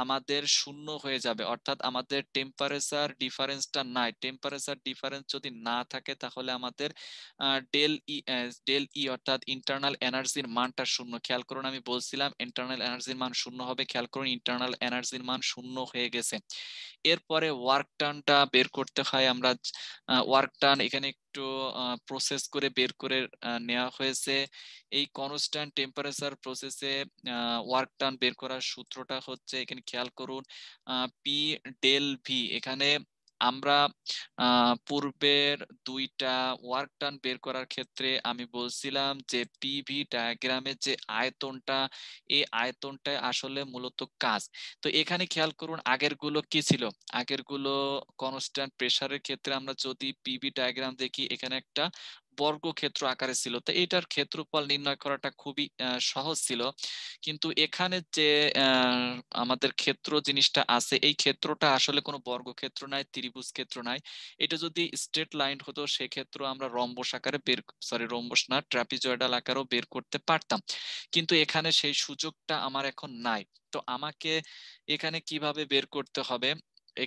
আমাদের শূন্য হয়ে যাবে অর্থাৎ আমাদের টেম্পারেচার ডিফারেন্সটা নাই টেম্পারেচার ডিফারেন্স যদি না থাকে তাহলে আমাদের ডেল ই ডেল ই অর্থাৎ ইন্টারনাল এনার্জির মানটা শূন্য খেয়াল করুন আমি বলছিলাম ইন্টারনাল এনার্জির মান শূন্য হবে খেয়াল করুন ইন্টারনাল এনার্জির মান শূন্য হয়ে গেছে এরপরে ওয়ার্ক টানটা বের করতে হয় আমরা ওয়ার্ক টান এখানে একটু প্রসেস করে বের করে নেওয়া হয়েছে এই কনস্ট্যান্ট টেম্পারেচার প্রসেসে ওয়ার্ক টান বের করার সূত্রটা হচ্ছে এখানে খেয়াল করুন পি ডেল ভি এখানে আমরা পূর্বের দুইটা ওয়ার্ক টান বের করার ক্ষেত্রে আমি বলছিলাম যে পিভি ডায়াগ্রামের যে আয়তনটা এই আয়তনটা আসলে মূলত কাজ তো এখানে খেয়াল করুন আগের গুলো কি ছিল আগের গুলো কনস্ট্যান্ট প্রেসারের ক্ষেত্রে আমরা যদি পিভি ডায়াগ্রাম দেখি এখানে একটা বর্গক্ষেত্র আকারে ছিল তো এটার ক্ষেত্রফল নির্ণয় করাটা খুবই সহজ ছিল কিন্তু এখানে যে আমাদের ক্ষেত্র জিনিসটা আছে এই ক্ষেত্রটা আসলে কোনো বর্গক্ষেত্র নাই ত্রিভুজ ক্ষেত্র নাই এটা যদি স্ট্রেট লাইন হতো সেক্ষেত্র আমরা রম্বস আকারে বের সরি রম্বস না ট্রাপিজয়েডাল আকারেও বের করতে পারতাম কিন্তু এখানে সেই সুযোগটা আমার এখন নাই তো আমাকে এখানে কিভাবে বের করতে হবে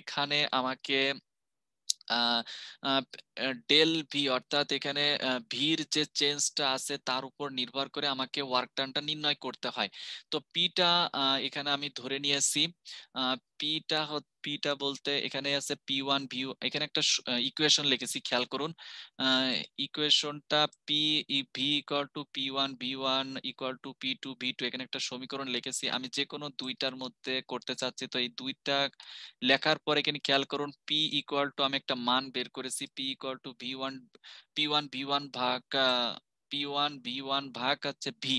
এখানে আমাকে ডেল ভি অর্থাৎ এখানে ভির যে চেঞ্জটা আছে তার উপর নির্ভর করে আমাকে ওয়ার্ক টার্মটা নির্ণয় করতে হয় তো পিটা এখানে আমি ধরে নিয়েছি পিটা পিটা বলতে এখানে আছে পি ওয়ান ভিউ এখানে একটা ইকুয়েশন লিখেছি খেয়াল করুন ইকুয়েশনটা P V equal to P one V one equal to P two V two এখানে একটা সমীকরণ লিখেছি আমি যে কোনো দুইটার মধ্যে করতে চাচ্ছি তো এই দুইটা লেখার পর এখানে খেয়াল করুন পি ইকুয়াল টু আমি একটা মান বের করেছি P equal to V one P one V one ভাগ পি ওয়ান ভি ওয়ান ভাগ হচ্ছে ভি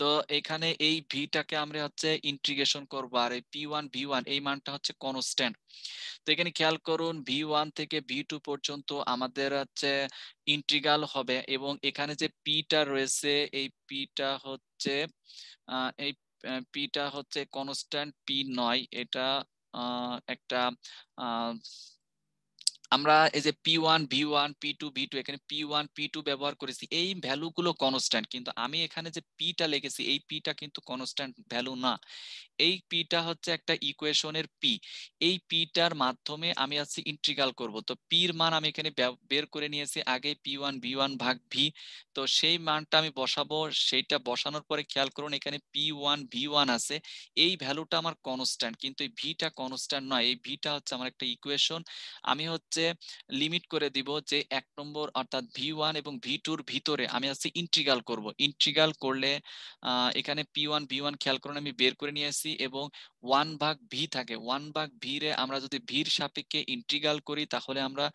তো এখানে এই ভিটাকে আমরা হচ্ছে ইন্টিগ্রেশন করবো আর এই পি ওয়ান ভি ওয়ান এই মানটা হচ্ছে কনস্ট্যান্ট তো এখানে খেয়াল করুন ভি ওয়ান থেকে ভি টু পর্যন্ত আমাদের হচ্ছে ইন্টিগ্রাল হবে এবং এখানে যে পিটা রয়েছে এই পিটা হচ্ছে এই পিটা হচ্ছে কনস্ট্যান্ট পি নয় এটা একটা আমরা এই যে P one V one P two V two এখানে পি ওয়ান পি টু ব্যবহার করেছি এই ভ্যালুগুলো কনস্ট্যান্ট কিন্তু আমি এখানে যে পিটা লিখেছি এই পিটা কিন্তু কনস্ট্যান্ট ভ্যালু না এই পিটা হচ্ছে একটা ইকুয়েশনের পি এই পিটার মাধ্যমে আমি আছি ইন্ট্রিগাল করব তো পির মান আমি এখানে বের করে নিয়েছি আগে পি ওয়ান ভি ওয়ান ভাগ ভি তো সেই মানটা আমি বসাবো সেইটা বসানোর পরে খেয়াল করুন এখানে পি ওয়ান ভি ওয়ান আছে এই ভ্যালুটা আমার কনস্ট্যান্ট কিন্তু এই ভিটা কনস্ট্যান্ট নয় এই ভিটা হচ্ছে আমার একটা ইকুয়েশন আমি হচ্ছে লিমিট করে দিব যে এক নম্বর অর্থাৎ ভি ওয়ান এবং ভি টুর ভিতরে আমি আসছি ইন্ট্রিগাল করব ইন্ট্রিগাল করলে এখানে পি ওয়ান ভি ওয়ান খেয়াল করুন আমি বের করে নিয়ে আসি এবং ওয়ান ভাগ ভি থাকে ওয়ান ভাগ ভি আমরা যদি ভির সাপেক্ষে ইন্ট্রিগাল করি তাহলে আমরা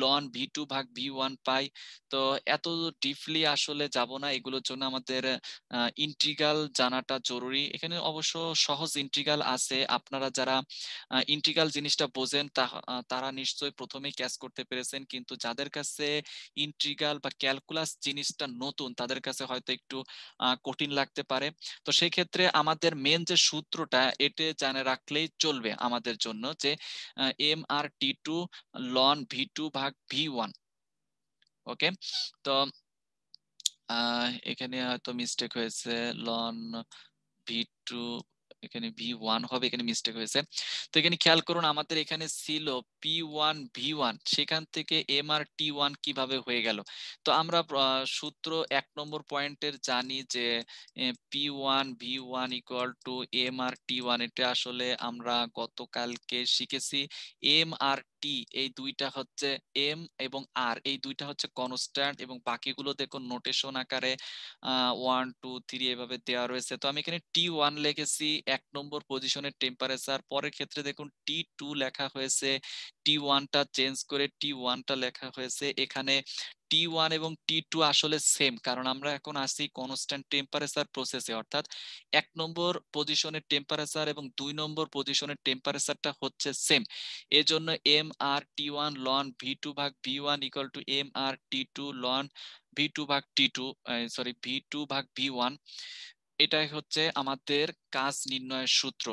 লন ভি টু ভাগ ভি ওয়ান পাই তো এত ডিপলি আসলে যাব না এগুলোর জন্য আমাদের ইন্ট্রিগাল জানাটা জরুরি এখানে অবশ্য সহজ ইন্ট্রিগাল আছে আপনারা যারা ইন্ট্রিগাল জিনিসটা বোঝেন তারা নিশ্চয়ই প্রথম মাধ্যমে ক্যাচ করতে পেরেছেন কিন্তু যাদের কাছে ইন্ট্রিগাল বা ক্যালকুলাস জিনিসটা নতুন তাদের কাছে হয়তো একটু কঠিন লাগতে পারে তো সেই ক্ষেত্রে আমাদের মেন যে সূত্রটা এটে জানে রাখলেই চলবে আমাদের জন্য যে M R T two ln V two ভাগ ভি ওয়ান ওকে তো এখানে হয়তো মিস্টেক হয়েছে লন ভি টু এখানে ভি ওয়ান হবে এখানে মিস্টেক হয়েছে তো এখানে খেয়াল করুন আমাদের এখানে ছিল পি ওয়ান ভি ওয়ান সেখান থেকে এম আর টি ওয়ান কিভাবে হয়ে গেল তো আমরা সূত্র এক নম্বর পয়েন্টের জানি যে P one V one equal to M R T one এটা আসলে আমরা গতকালকে শিখেছি এম আর টি এই দুইটা হচ্ছে এম এবং আর এই দুইটা হচ্ছে কনস্ট্যান্ট এবং বাকিগুলো দেখুন নোটেশন আকারে ওয়ান টু থ্রি এভাবে দেওয়া রয়েছে তো আমি এখানে টি ওয়ান লিখেছি এক নম্বর পজিশনের টেম্পারেচার পরের ক্ষেত্রে দেখুন টি টু লেখা হয়েছে টি ওয়ানটা চেঞ্জ করে টি ওয়ানটা লেখা হয়েছে এখানে টি ওয়ান এবং টি টু আসলে সেম কারণ আমরা এখন আসি কনস্ট্যান্ট টেম্পারেচার প্রসেসে অর্থাৎ এক নম্বর পজিশনের টেম্পারেচার এবং দুই নম্বর পজিশনের টেম্পারেচারটা হচ্ছে সেম এজন্য M R T one ln V two ভাগ V one equal to M R T two ln V two ভাগ T two sorry V two ভাগ ভি ওয়ান এটাই হচ্ছে আমাদের কাজ নির্ণয়ের সূত্র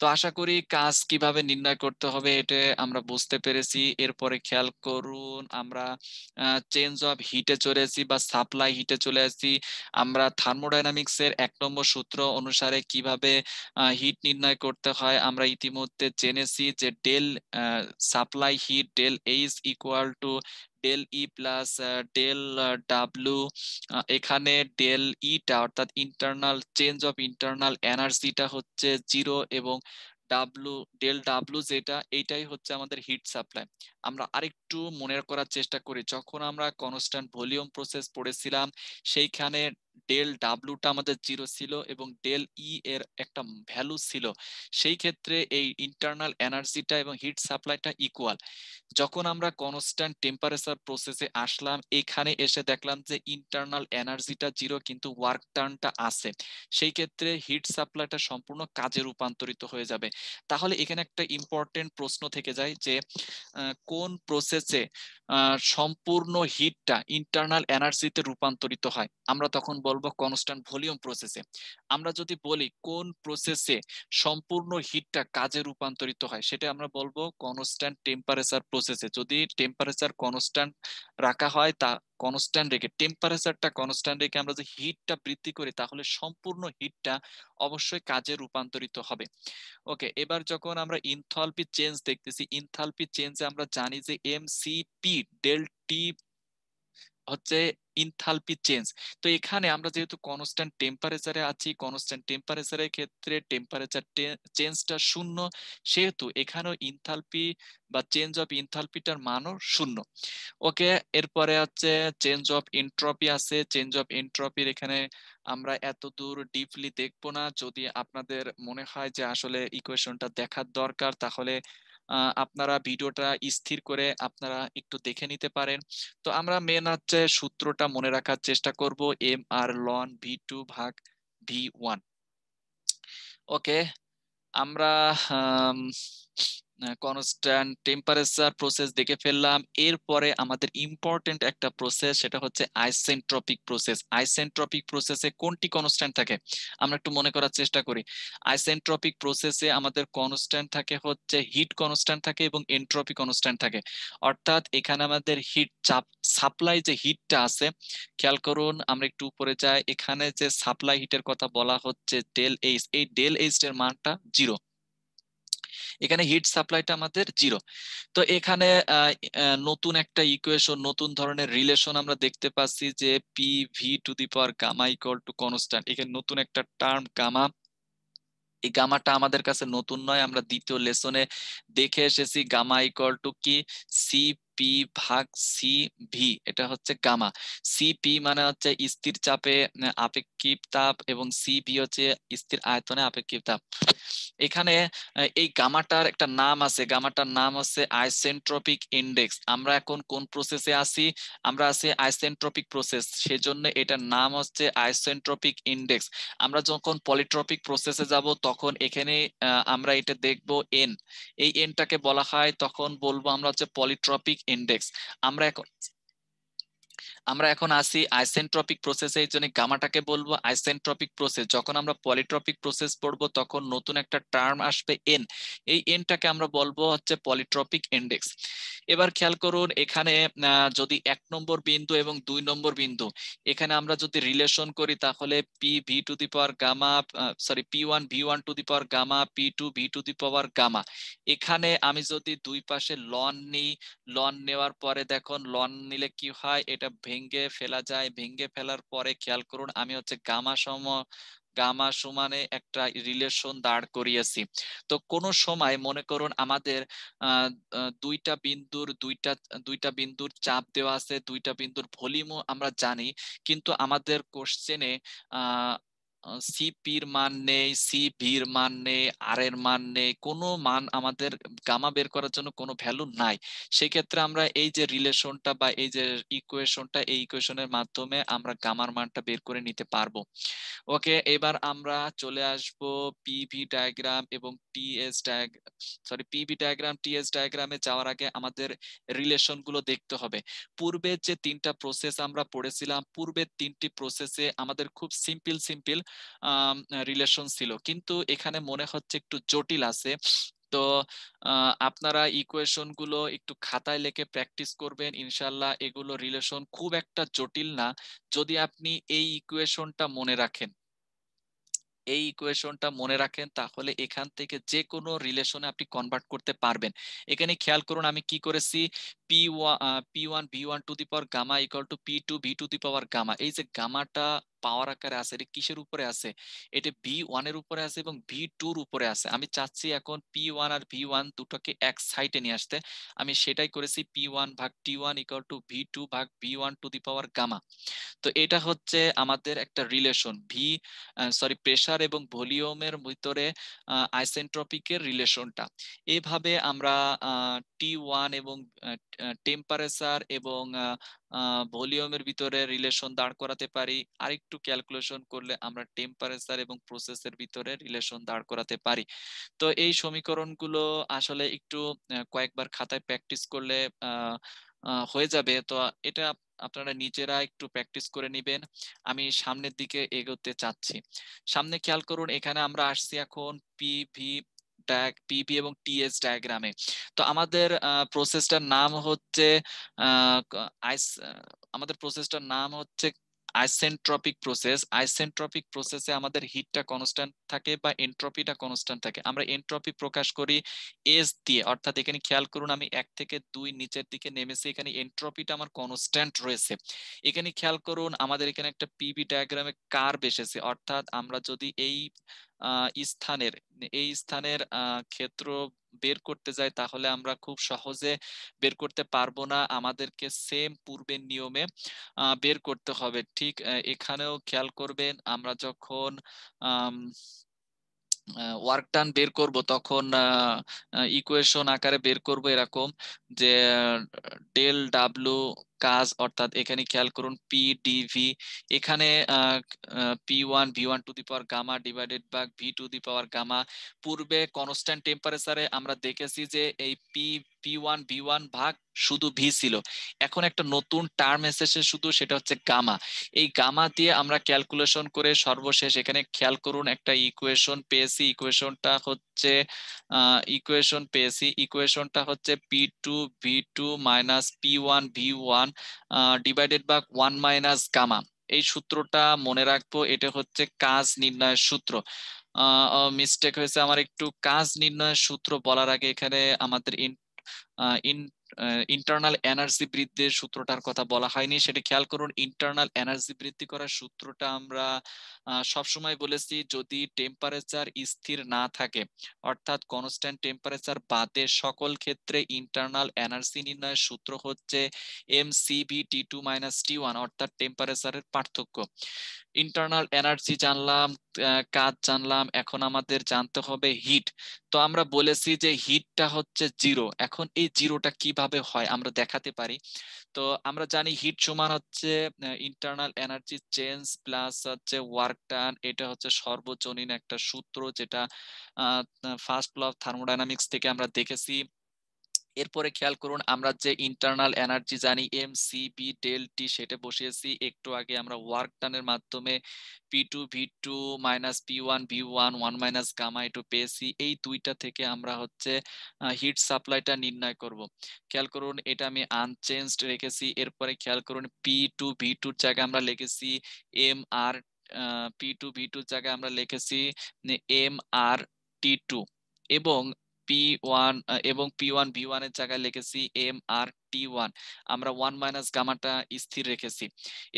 তো আশা করি কাজ কিভাবে নির্ণয় করতে হবে এটা আমরা বুঝতে পেরেছি এরপরে খেয়াল করুন আমরা চেঞ্জ অফ হিটে চলে আসি বা সাপ্লাই হিটে চলে আসি আমরা থার্মোডাইনামিক্স এর এক নম্বর সূত্র অনুসারে কিভাবে হিট নির্ণয় করতে হয় আমরা ইতিমধ্যে জেনেছি যে del supply heat del H equal to del E plus del W এখানে ডেল ইটা e অর্থাৎ ইন্টারনাল চেঞ্জ অফ ইন্টারনাল এনার্জিটা হচ্ছে জিরো এবং ডাব্লু ডেল ডাব্লু যেটা এইটাই হচ্ছে আমাদের হিট সাপ্লাই আমরা আরেকটু মনে করার চেষ্টা করি যখন আমরা কনস্ট্যান্ট ভলিউম প্রসেস পড়েছিলাম সেইখানে ডেল ডাব্লিউটা আমাদের জিরো ছিল এবং ডেল ই e এর একটা ভ্যালু ছিল সেই ক্ষেত্রে এই ইন্টারনাল এনার্জিটা এবং হিট সাপ্লাইটা ইকুয়াল যখন আমরা কনস্ট্যান্ট টেম্পারেচার প্রসেসে আসলাম এখানে এসে দেখলাম যে ইন্টারনাল এনার্জিটা জিরো কিন্তু ওয়ার্ক টার্নটা আছে সেই ক্ষেত্রে হিট সাপ্লাইটা সম্পূর্ণ কাজে রূপান্তরিত হয়ে যাবে তাহলে এখানে একটা ইম্পর্টেন্ট প্রশ্ন থেকে যায় যে কোন প্রসেসে সম্পূর্ণ হিটটা ইন্টারনাল এনার্জিতে রূপান্তরিত হয় আমরা তখন বলবো কনস্ট্যান্ট ভলিউম প্রসেসে আমরা যদি বলি কোন প্রসেসে সম্পূর্ণ হিটটা কাজে রূপান্তরিত হয় সেটা আমরা বলবো কনস্ট্যান্ট টেম্পারেচার প্রসেসে যদি টেম্পারেচার কনস্ট্যান্ট রাখা হয় তা কনস্ট্যান্ট রেখে টেম্পারেচারটা কনস্ট্যান্ট রেখে আমরা যে হিটটা বৃদ্ধি করি তাহলে সম্পূর্ণ হিটটা অবশ্যই কাজে রূপান্তরিত হবে ওকে এবার যখন আমরা ইনথালপি চেঞ্জ দেখতেছি ইনথালপি চেঞ্জে আমরা জানি যে M C P del T হচ্ছে ইনথালপি চেঞ্জ তো এখানে আমরা যেহেতু কনস্ট্যান্ট টেম্পারেচারে আছি কনস্ট্যান্ট টেম্পারেচারের ক্ষেত্রে টেম্পারেচার চেঞ্জটা শূন্য সেহেতু এখানেও ইনথালপি বা চেঞ্জ অফ ইনথালপিটার মানও শূন্য ওকে এরপরে হচ্ছে চেঞ্জ অফ এন্ট্রপি আছে চেঞ্জ অফ এন্ট্রপির এখানে আমরা এত দূর ডিপলি দেখবো না যদি আপনাদের মনে হয় যে আসলে ইকুয়েশনটা দেখার দরকার তাহলে আপনারা ভিডিওটা স্থির করে আপনারা একটু দেখে নিতে পারেন তো আমরা মেন হচ্ছে সূত্রটা মনে রাখার চেষ্টা করব M R ln V two ভাগ ভি ওয়ান ওকে আমরা কনস্ট্যান্ট টেম্পারেচার প্রসেস দেখে ফেললাম এরপরে আমাদের ইম্পর্টেন্ট একটা প্রসেস সেটা হচ্ছে আইসেন্ট্রপিক প্রসেস আইসেন্ট্রপিক প্রসেসে কোনটি কনস্ট্যান্ট থাকে আমরা একটু মনে করার চেষ্টা করি আইসেন্ট্রপিক প্রসেসে আমাদের কনস্ট্যান্ট থাকে হচ্ছে হিট কনস্ট্যান্ট থাকে এবং এন্ট্রপি কনস্ট্যান্ট থাকে অর্থাৎ এখানে আমাদের হিট চাপ সাপ্লাই যে হিটটা আছে খেয়াল করুন আমরা একটু উপরে যাই এখানে যে সাপ্লাই হিটের কথা বলা হচ্ছে ডেল এইচ এই ডেল এইস এর মানটা জিরো এখানে হিট সাপ্লাইটা আমাদের জিরো তো এখানে নতুন একটা ইকুয়েশন নতুন ধরনের রিলেশন আমরা দেখতে পাচ্ছি যে P V two the power gamma equal to constant এখানে নতুন একটা টার্ম গামা এই গামাটা আমাদের কাছে নতুন নয় আমরা দ্বিতীয় লেসনে দেখে এসেছি গামা ইকুয়াল টু কি সি পি ভাগ সি ভি এটা হচ্ছে গামা সিপি মানে হচ্ছে স্থির চাপে মানে আপেক্ষিক তাপ এবং সি ভি হচ্ছে স্থির আয়তনে আপেক্ষিক তাপ এখানে এই গামাটার একটা নাম আছে গামাটার নাম হচ্ছে আইসেন্ট্রপিক ইন্ডেক্স আমরা এখন কোন প্রসেসে আছি আমরা আছি আইসেন্ট্রপিক প্রসেস সেজন্য এটার নাম হচ্ছে আইসেন্ট্রপিক ইন্ডেক্স আমরা যখন পলিট্রপিক প্রসেসে যাব তখন এখানে আমরা এটা দেখব এন এই এনটাকে বলা হয় তখন বলবো আমরা হচ্ছে পলিট্রপিক ইন্ডেক্স আমরা এখন আমরা এখন আসি আইসেন্ট্রপিক প্রসেস এর জন্য গামাটাকে বলবো আইসেন্ট্রপিক প্রসেস যখন আমরা পলিট্রপিক প্রসেস পড়ব তখন নতুন একটা টার্ম আসবে এন এই এনটাকে আমরা বলবো হচ্ছে পলিট্রপিক ইন্ডেক্স এবার খেয়াল করুন এখানে যদি এক নম্বর বিন্দু এবং দুই নম্বর বিন্দু এখানে আমরা যদি রিলেশন করি তাহলে P V two the power gamma sorry P one V one to the power gamma P two V two the power gamma এখানে আমি যদি দুই পাশে লন নিই লন নেওয়ার পরে দেখুন লন নিলে কি হয় এটা ভেঙ্গে ফেলা যায় ভেঙ্গে ফেলার পরে খেয়াল করুন আমি হচ্ছে গামা সম গামা সমানে একটা রিলেশন দাঁড় করিয়েছি তো কোন সময় মনে করুন আমাদের দুইটা বিন্দুর দুইটা দুইটা বিন্দুর চাপ দেওয়া আছে দুইটা বিন্দুর ভলিউমও আমরা জানি কিন্তু আমাদের কোশ্চেনে সিপির মান নেই সি ভির মান নেই আর এর মান নেই কোনো মান আমাদের গামা বের করার জন্য কোনো ভ্যালু নাই সেক্ষেত্রে আমরা এই যে রিলেশনটা বা এই যে ইকুয়েশনটা এই ইকুয়েশনের মাধ্যমে আমরা গামার মানটা বের করে নিতে পারবো ওকে এবার আমরা চলে আসব পিভি ডায়াগ্রাম এবং টিএস ডায়াগ সরি পিভি ডায়াগ্রাম টিএস ডায়াগ্রামে যাওয়ার আগে আমাদের রিলেশনগুলো দেখতে হবে পূর্বের যে তিনটা প্রসেস আমরা পড়েছিলাম পূর্বের তিনটি প্রসেসে আমাদের খুব সিম্পল সিম্পল রিলেশন ছিল কিন্তু এখানে মনে হচ্ছে একটু জটিল আছে তো আপনারা ইকুয়েশন গুলো একটু খাতায় লেখে প্র্যাকটিস করবেন ইনশাল্লাহ এগুলো রিলেশন খুব একটা জটিল না যদি আপনি এই ইকুয়েশনটা মনে রাখেন এই ইকুয়েশনটা মনে রাখেন তাহলে এখান থেকে যে কোনো রিলেশনে আপনি কনভার্ট করতে পারবেন এখানে খেয়াল করুন আমি কি করেছি P one P one V one to the power gamma equal to P two V two the power gamma এই যে গামাটা পাওয়ার আকারে আছে এটা কিসের উপরে আছে এটা ভি এর উপরে আছে এবং ভি এর উপরে আছে আমি চাচ্ছি এখন পি ওয়ান আর ভি ওয়ান দুটোকে এক সাইডে নিয়ে আসতে আমি সেটাই করেছি পি ওয়ান ভাগ T one equal to V two ভাগ V one to the power gamma তো এটা হচ্ছে আমাদের একটা রিলেশন ভি সরি প্রেসার এবং ভলিউমের ভিতরে আইসেন্ট্রপিকের রিলেশনটা এভাবে আমরা টি ওয়ান এবং টেম্পারেচার এবং ভলিউমের ভিতরে রিলেশন দাঁড় করাতে পারি আরেকটু ক্যালকুলেশন করলে আমরা টেম্পারেচার এবং প্রসেসের ভিতরে রিলেশন দাঁড় করাতে পারি তো এই সমীকরণগুলো আসলে একটু কয়েকবার খাতায় প্র্যাকটিস করলে হয়ে যাবে তো এটা আপনারা নিজেরা একটু প্র্যাকটিস করে নেবেন আমি সামনের দিকে এগোতে চাচ্ছি সামনে খেয়াল করুন এখানে আমরা আসছি এখন পিভি ট্যাগ পিপি এবং টিএস ডায়াগ্রামে তো আমাদের প্রসেসটার নাম হচ্ছে আমাদের প্রসেসটার নাম হচ্ছে আইসেন্ট্রপিক প্রসেস আইসেন্ট্রপিক প্রসেসে আমাদের হিটটা কনস্ট্যান্ট থাকে বা এন্ট্রপিটা কনস্ট্যান্ট থাকে আমরা এন্ট্রপি প্রকাশ করি এস দিয়ে অর্থাৎ এখানে খেয়াল করুন আমি এক থেকে দুই নিচের দিকে নেমেছি এখানে এন্ট্রপিটা আমার কনস্ট্যান্ট রয়েছে এখানে খেয়াল করুন আমাদের এখানে একটা পিবি ডায়াগ্রামে কার বেসেছে অর্থাৎ আমরা যদি এই স্থানের এই স্থানের ক্ষেত্র বের করতে যাই তাহলে আমরা খুব সহজে বের করতে পারবো না আমাদেরকে সেম পূর্বের নিয়মে বের করতে হবে ঠিক এখানেও খেয়াল করবেন আমরা যখন ওয়ার্ক টান বের করব তখন ইকুয়েশন আকারে বের করব এরকম যে ডেল ডাব্লু কাজ অর্থাৎ এখানে খেয়াল করুন পি ডিভি এখানে P one V one to the power gamma divided by V two the power gamma পূর্বে কনস্ট্যান্ট টেম্পারেচারে আমরা দেখেছি যে এই P P one V one ভাগ শুধু ভি ছিল এখন একটা নতুন টার্ম এসেছে শুধু সেটা হচ্ছে গামা এই গামা দিয়ে আমরা ক্যালকুলেশন করে সর্বশেষ এখানে খেয়াল করুন একটা ইকুয়েশন পেয়েছি ইকুয়েশনটা হচ্ছে ইকুয়েশন পেয়েছি ইকুয়েশনটা হচ্ছে P two V two minus P one V one one divided by one minus gamma এই সূত্রটা মনে রাখবো এটা হচ্ছে কাজ নির্ণয়ের সূত্র মিস্টেক হয়েছে আমার একটু কাজ নির্ণয়ের সূত্র বলার আগে এখানে আমাদের ইন ইন্টারনাল এনার্জি বৃদ্ধির সূত্রটার কথা বলা হয়নি সেটা খেয়াল করুন ইন্টারনাল এনার্জি বৃদ্ধি করার সূত্রটা আমরা সবসময় বলেছি যদি টেম্পারেচার স্থির না থাকে অর্থাৎ কনস্ট্যান্ট টেম্পারেচার বাদে সকল ক্ষেত্রে ইন্টারনাল এনার্জি নির্ণয়ের সূত্র হচ্ছে M CB T two minus T one অর্থাৎ টেম্পারেচারের পার্থক্য ইন্টারনাল এনার্জি জানলাম কাজ জানলাম এখন আমাদের জানতে হবে হিট তো আমরা বলেছি যে হিটটা হচ্ছে জিরো এখন এই জিরোটা কিভাবে হয় আমরা দেখাতে পারি তো আমরা জানি হিট সমান হচ্ছে ইন্টারনাল এনার্জি চেঞ্জ প্লাস হচ্ছে ওয়ার্ক টান এটা হচ্ছে সর্বজনীন একটা সূত্র যেটা ফার্স্ট ল অফ থার্মোডাইনামিক্স থেকে আমরা দেখেছি এরপরে খেয়াল করুন আমরা যে ইন্টারনাল এনার্জি জানি M C V del T সেটা বসিয়েছি একটু আগে আমরা ওয়ার্ক টানের মাধ্যমে P two V two minus P one V one one minus gamma এটু পেয়েছি এই দুইটা থেকে আমরা হচ্ছে হিট সাপ্লাইটা নির্ণয় করব খেয়াল করুন এটা আমি আনচেঞ্জড রেখেছি এরপরে খেয়াল করুন পি টু ভি টুর জায়গায় আমরা লিখেছি M R P two V টুর জায়গায় আমরা লিখেছি এম আর টি টু এবং পি ওয়ান uh, এবং পি ওয়ান ভি ওয়ানের জায়গায় লিখেছি এম আর টি ওয়ান আমরা ওয়ান মাইনাস গামাটা স্থির রেখেছি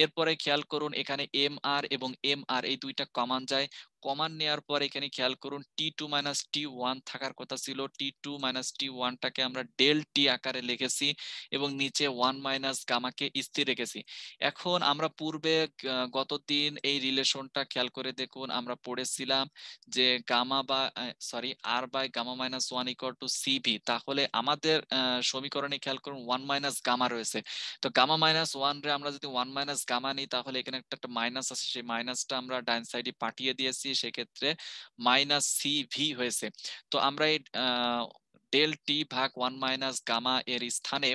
এরপরে খেয়াল করুন এখানে এম আর এবং এম আর এই দুইটা কমান যায় কমান নেওয়ার পর এখানে খেয়াল করুন T two minus T one থাকার কথা ছিল টি টু মাইনাস টি ওয়ানটাকে আমরা ডেল টি আকারে লিখেছি এবং নিচে ওয়ান মাইনাস গামাকে স্থির রেখেছি এখন আমরা পূর্বে গতদিন এই রিলেশনটা খেয়াল করে দেখুন আমরা পড়েছিলাম যে গামা বা sorry R by gamma minus one equal to CV তাহলে আমাদের সমীকরণে খেয়াল করুন ওয়ান ওয়ান মাইনাস গামা রয়েছে তো গামা মাইনাস ওয়ান রে আমরা যদি ওয়ান মাইনাস গামা নিই তাহলে এখানে একটা একটা মাইনাস আছে সেই মাইনাসটা আমরা ডাইন সাইডে পাঠিয়ে দিয়েছি সেক্ষেত্রে মাইনাস সি ভি হয়েছে তো আমরা এই ডেল টি ভাগ ওয়ান মাইনাস গামা এর স্থানে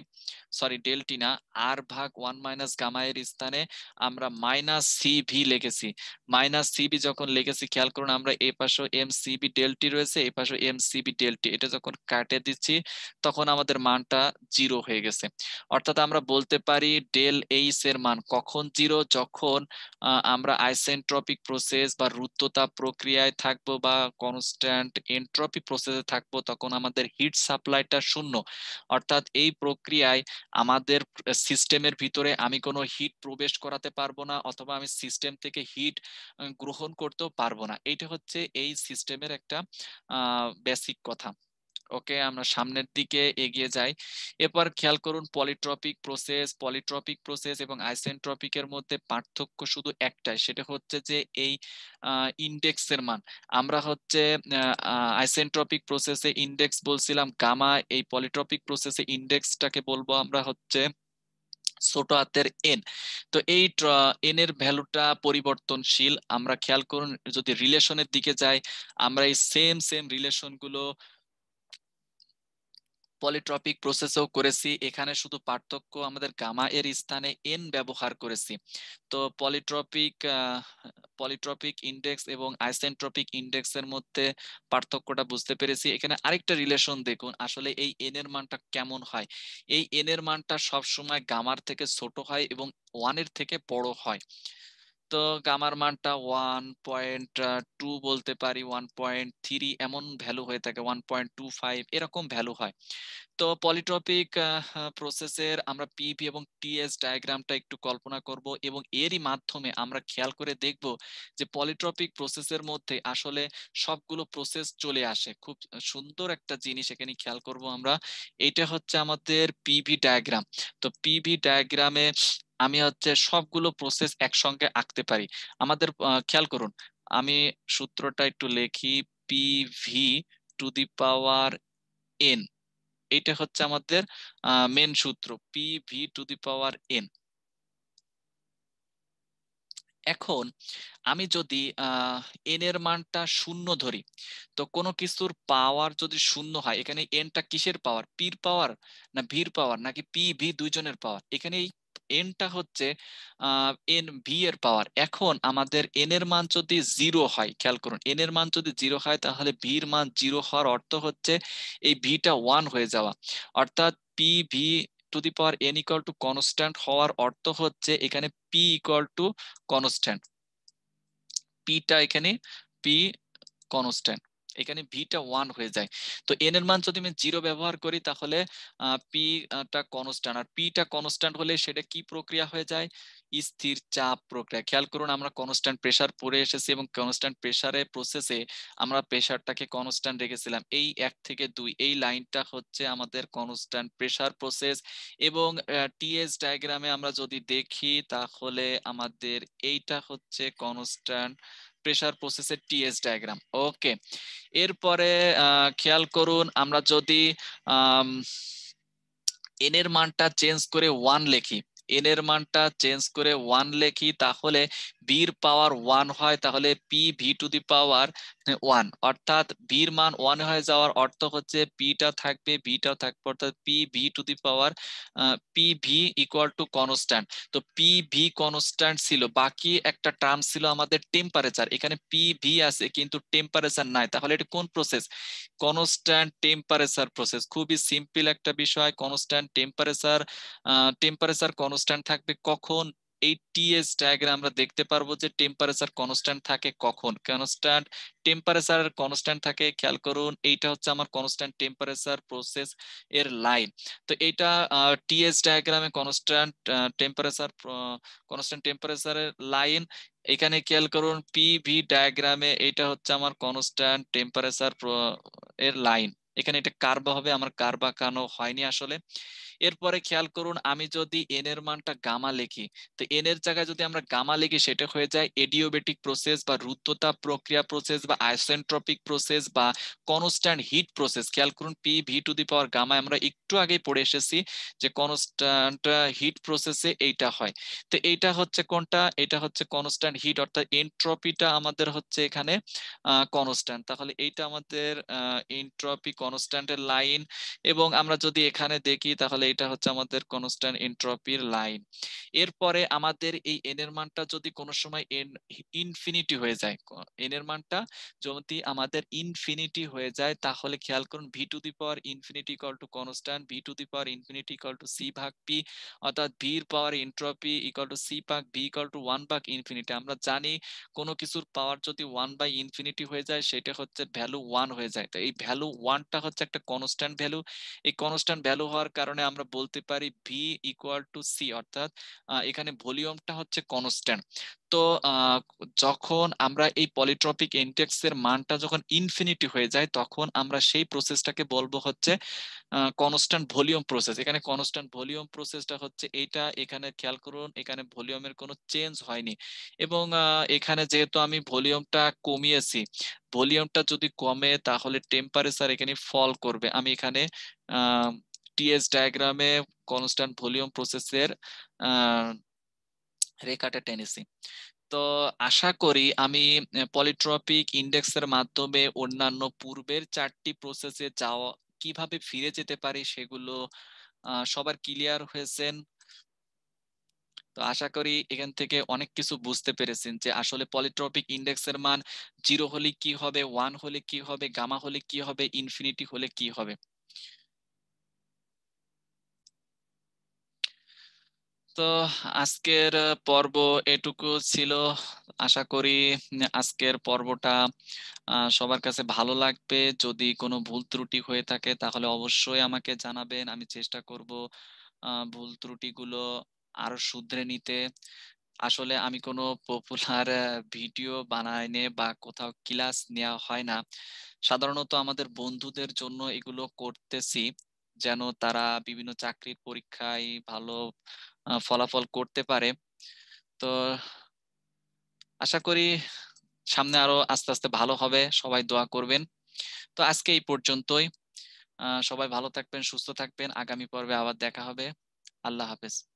সরি ডেল টি না আর ভাগ ওয়ান মাইনাস গামা এর স্থানে আমরা মাইনাস সিভি লিখেছি মাইনাস সিবি যখন লিখেছি খেয়াল করুন আমরা এ পাশে এম সিবি ডেল টি রয়েছে এ পাশে এম সিবি ডেল টি এটা যখন কাটে দিচ্ছি তখন আমাদের মানটা জিরো হয়ে গেছে অর্থাৎ আমরা বলতে পারি ডেল এইচ এর মান কখন জিরো যখন আমরা আইসেন্ট্রপিক প্রসেস বা রুদ্রতা প্রক্রিয়ায় থাকবো বা কনস্ট্যান্ট এন্ট্রপি প্রসেসে থাকবো তখন আমাদের হিট সাপ্লাইটা শূন্য অর্থাৎ এই প্রক্রিয়ায় আমাদের সিস্টেমের ভিতরে আমি কোনো হিট প্রবেশ করাতে পারবো না অথবা আমি সিস্টেম থেকে হিট গ্রহণ করতেও পারবো না এইটা হচ্ছে এই সিস্টেমের একটা বেসিক কথা ওকে আমরা সামনের দিকে এগিয়ে যাই এরপর খেয়াল করুন পলিট্রপিক প্রসেস পলিট্রপিক প্রসেস এবং আইসেন্ট্রপিকের মধ্যে পার্থক্য শুধু একটাই সেটা হচ্ছে যে এই ইন্ডেক্সের মান আমরা হচ্ছে আইসেন্ট্রপিক প্রসেসে ইন্ডেক্স বলছিলাম গামা এই পলিট্রপিক প্রসেসে ইন্ডেক্সটাকে বলবো আমরা হচ্ছে ছোট হাতের এন তো এই এন এর ভ্যালুটা পরিবর্তনশীল আমরা খেয়াল করুন যদি রিলেশনের দিকে যাই আমরা এই সেম সেম রিলেশনগুলো পলিট্রপিক প্রসেসও করেছি এখানে শুধু পার্থক্য আমাদের গামা এর স্থানে এন ব্যবহার করেছি তো পলিট্রপিক পলিট্রপিক ইন্ডেক্স এবং আইসেন্ট্রপিক ইন্ডেক্সের মধ্যে পার্থক্যটা বুঝতে পেরেছি এখানে আরেকটা রিলেশন দেখুন আসলে এই এন এর মানটা কেমন হয় এই এন এর মানটা সবসময় গামার থেকে ছোট হয় এবং ওয়ানের থেকে বড় হয় তো গামার মানটা ওয়ান পয়েন্ট টু বলতে পারি ওয়ান পয়েন্ট থ্রি এমন ভ্যালু হয়ে থাকে ওয়ান পয়েন্ট টু ফাইভ এরকম ভ্যালু হয় তো পলিট্রপিক হ্যাঁ, প্রসেসের আমরা পিপি এবং টিএস ডায়াগ্রামটা একটু কল্পনা করব এবং এরই মাধ্যমে আমরা খেয়াল করে দেখব যে পলিট্রপিক প্রসেসের মধ্যে আসলে সবগুলো প্রসেস চলে আসে খুব সুন্দর একটা জিনিস এখানে খেয়াল করব আমরা এটা হচ্ছে আমাদের পিভি ডায়াগ্রাম তো পিভি ডায়াগ্রামে আমি হচ্ছে সবগুলো প্রসেস একসঙ্গে আঁকতে পারি আমাদের খেয়াল করুন আমি সূত্রটা একটু লিখি PV to the power n এটা হচ্ছে আমাদের মেন সূত্র P V two the power n এখন আমি যদি এন এর মানটা শূন্য ধরি তো কোনো কিছুর পাওয়ার যদি শূন্য হয় এখানে এনটা কিসের পাওয়ার পির পাওয়ার না ভির পাওয়ার নাকি পি ভি দুইজনের পাওয়ার এখানে এই এনটা হচ্ছে এন ভি এর পাওয়ার এখন আমাদের এন এর মান যদি জিরো হয় খেয়াল করুন এন এর মান যদি জিরো হয় তাহলে এর মান জিরো হওয়ার অর্থ হচ্ছে এই ভিটা ওয়ান হয়ে যাওয়া অর্থাৎ P V two the power n equal to constant হওয়ার অর্থ হচ্ছে এখানে পি ইকুয়াল টু কনস্ট্যান্ট পিটা এখানে পি কনস্ট্যান্ট এখানে ভিটা ওয়ান হয়ে যায় তো এন এর মান যদি আমি জিরো ব্যবহার করি তাহলে পিটা কনস্ট্যান্ট আর পিটা কনস্ট্যান্ট হলে সেটা কি প্রক্রিয়া হয়ে যায় স্থির চাপ প্রক্রিয়া খেয়াল করুন আমরা কনস্ট্যান্ট প্রেসার পড়ে এসেছি এবং কনস্ট্যান্ট প্রেসারে প্রসেসে আমরা প্রেসারটাকে কনস্ট্যান্ট রেখেছিলাম এই এক থেকে দুই এই লাইনটা হচ্ছে আমাদের কনস্ট্যান্ট প্রেসার প্রসেস এবং টিএস ডায়াগ্রামে আমরা যদি দেখি তাহলে আমাদের এইটা হচ্ছে কনস্ট্যান্ট প্রেসার প্রসেসের টিএস ডায়াগ্রাম ওকে এরপরে খেয়াল করুন আমরা যদি এন এর মানটা চেঞ্জ করে ওয়ান লেখি এন এর মানটা চেঞ্জ করে ওয়ান লেখি তাহলে বির পাওয়ার ওয়ান হয় তাহলে P V two the power one অর্থাৎ বির মান ওয়ান হয়ে যাওয়ার অর্থ হচ্ছে পিটা থাকবে ভিটাও থাকবে অর্থাৎ P V two the power P V equal to constant তো পি ভি কনস্ট্যান্ট ছিল বাকি একটা টার্ম ছিল আমাদের টেম্পারেচার এখানে পি ভি আছে কিন্তু টেম্পারেচার নাই তাহলে এটা কোন প্রসেস কনস্ট্যান্ট টেম্পারেচার প্রসেস খুবই সিম্পল একটা বিষয় কনস্ট্যান্ট টেম্পারেচার টেম্পারেচার কনস্ট্যান্ট থাকবে কখন এই টিএস ডায়াগ্রাম আমরা দেখতে পারবো যে টেম্পারেচার কনস্ট্যান্ট থাকে কখন কনস্ট্যান্ট টেম্পারেচার কনস্ট্যান্ট থাকে খেয়াল করুন এইটা হচ্ছে আমার কনস্ট্যান্ট টেম্পারেচার প্রসেস এর লাইন তো এইটা টিএস ডায়াগ্রামে কনস্ট্যান্ট টেম্পারেচার কনস্ট্যান্ট টেম্পারেচারের লাইন এখানে খেয়াল করুন পিভি ডায়াগ্রামে এইটা হচ্ছে আমার কনস্ট্যান্ট টেম্পারেচার এর লাইন এখানে এটা কার্বা হবে আমার কার্বা কানো হয়নি আসলে এরপরে খেয়াল করুন আমি যদি এন এর মানটা গামা লিখি তো এন এর জায়গায় যদি আমরা গামা লিখি সেটা হয়ে যায় এডিওবেটিক প্রসেস বা রুদ্ধতাপ প্রক্রিয়া প্রসেস বা আইসেন্ট্রপিক প্রসেস বা কনস্ট্যান্ট হিট প্রসেস খেয়াল করুন P V two the power gamma আমরা একটু আগেই পড়ে এসেছি যে কনস্ট্যান্ট হিট প্রসেসে এইটা হয় তো এইটা হচ্ছে কোনটা এটা হচ্ছে কনস্ট্যান্ট হিট অর্থাৎ এন্ট্রপিটা আমাদের হচ্ছে এখানে কনস্ট্যান্ট তাহলে এইটা আমাদের এন্ট্রপি কনস্ট্যান্টের লাইন এবং আমরা যদি এখানে দেখি তাহলে তাহলে এটা হচ্ছে আমাদের কনস্ট্যান্ট এনট্রপির লাইন এরপরে আমাদের এই এন এর মানটা যদি কোনো সময় এন ইনফিনিটি হয়ে যায় এন এর মানটা যদি আমাদের ইনফিনিটি হয়ে যায় তাহলে খেয়াল করুন V two the power infinity equal to constant V two the power infinity equal to C ভাগ পি অর্থাৎ ভির power entropy equal to C ভাগ ভি ইকুয়াল টু ওয়ান ভাগ ইনফিনিটি আমরা জানি কোনো কিছুর পাওয়ার যদি ওয়ান বাই ইনফিনিটি হয়ে যায় সেটা হচ্ছে ভ্যালু ওয়ান হয়ে যায় তো এই ভ্যালু ওয়ানটা হচ্ছে একটা কনস্ট্যান্ট ভ্যালু এই কনস্ট্যান্ট ভ্যালু হওয়ার কারণে আমরা বলতে পারি ভি ইকুয়াল টু সি অর্থাৎ এখানে ভলিউমটা হচ্ছে কনস্ট্যান্ট তো যখন আমরা এই পলিট্রপিক এর মানটা যখন ইনফিনিটি হয়ে যায় তখন আমরা সেই প্রসেসটাকে বলবো হচ্ছে কনস্ট্যান্ট ভলিউম প্রসেস এখানে কনস্ট্যান্ট ভলিউম প্রসেসটা হচ্ছে এটা এখানে খেয়াল করুন এখানে ভলিউমের কোনো চেঞ্জ হয়নি এবং এখানে যেহেতু আমি ভলিউমটা কমিয়েছি ভলিউমটা যদি কমে তাহলে টেম্পারেচার এখানে ফল করবে আমি এখানে আহ টিএস ডায়াগ্রামে কনস্ট্যান্ট ভলিউম প্রসেসের রেখাটা টেনেছি তো আশা করি আমি পলিট্রপিক ইন্ডেক্সের মাধ্যমে অন্যান্য পূর্বের চারটি প্রসেসে যাওয়া কিভাবে ফিরে যেতে পারি সেগুলো সবার ক্লিয়ার হয়েছেন তো আশা করি এখান থেকে অনেক কিছু বুঝতে পেরেছেন যে আসলে পলিট্রপিক ইন্ডেক্সের মান জিরো হলে কি হবে ওয়ান হলে কি হবে গামা হলে কি হবে ইনফিনিটি হলে কি হবে তো আজকের পর্ব এটুকু ছিল আশা করি আজকের পর্বটা সবার কাছে ভালো লাগবে যদি কোনো ভুল ত্রুটি হয়ে থাকে তাহলে অবশ্যই আমাকে জানাবেন আমি চেষ্টা করব ভুল ত্রুটিগুলো আরো শুধরে নিতে আসলে আমি কোনো পপুলার ভিডিও বানাইনে বা কোথাও ক্লাস নেওয়া হয় না সাধারণত আমাদের বন্ধুদের জন্য এগুলো করতেছি যেন তারা বিভিন্ন চাকরির পরীক্ষায় ভালো ফলাফল করতে পারে তো আশা করি সামনে আরো আস্তে আস্তে ভালো হবে সবাই দোয়া করবেন তো আজকে এই পর্যন্তই সবাই ভালো থাকবেন সুস্থ থাকবেন আগামী পর্বে আবার দেখা হবে আল্লাহ হাফেজ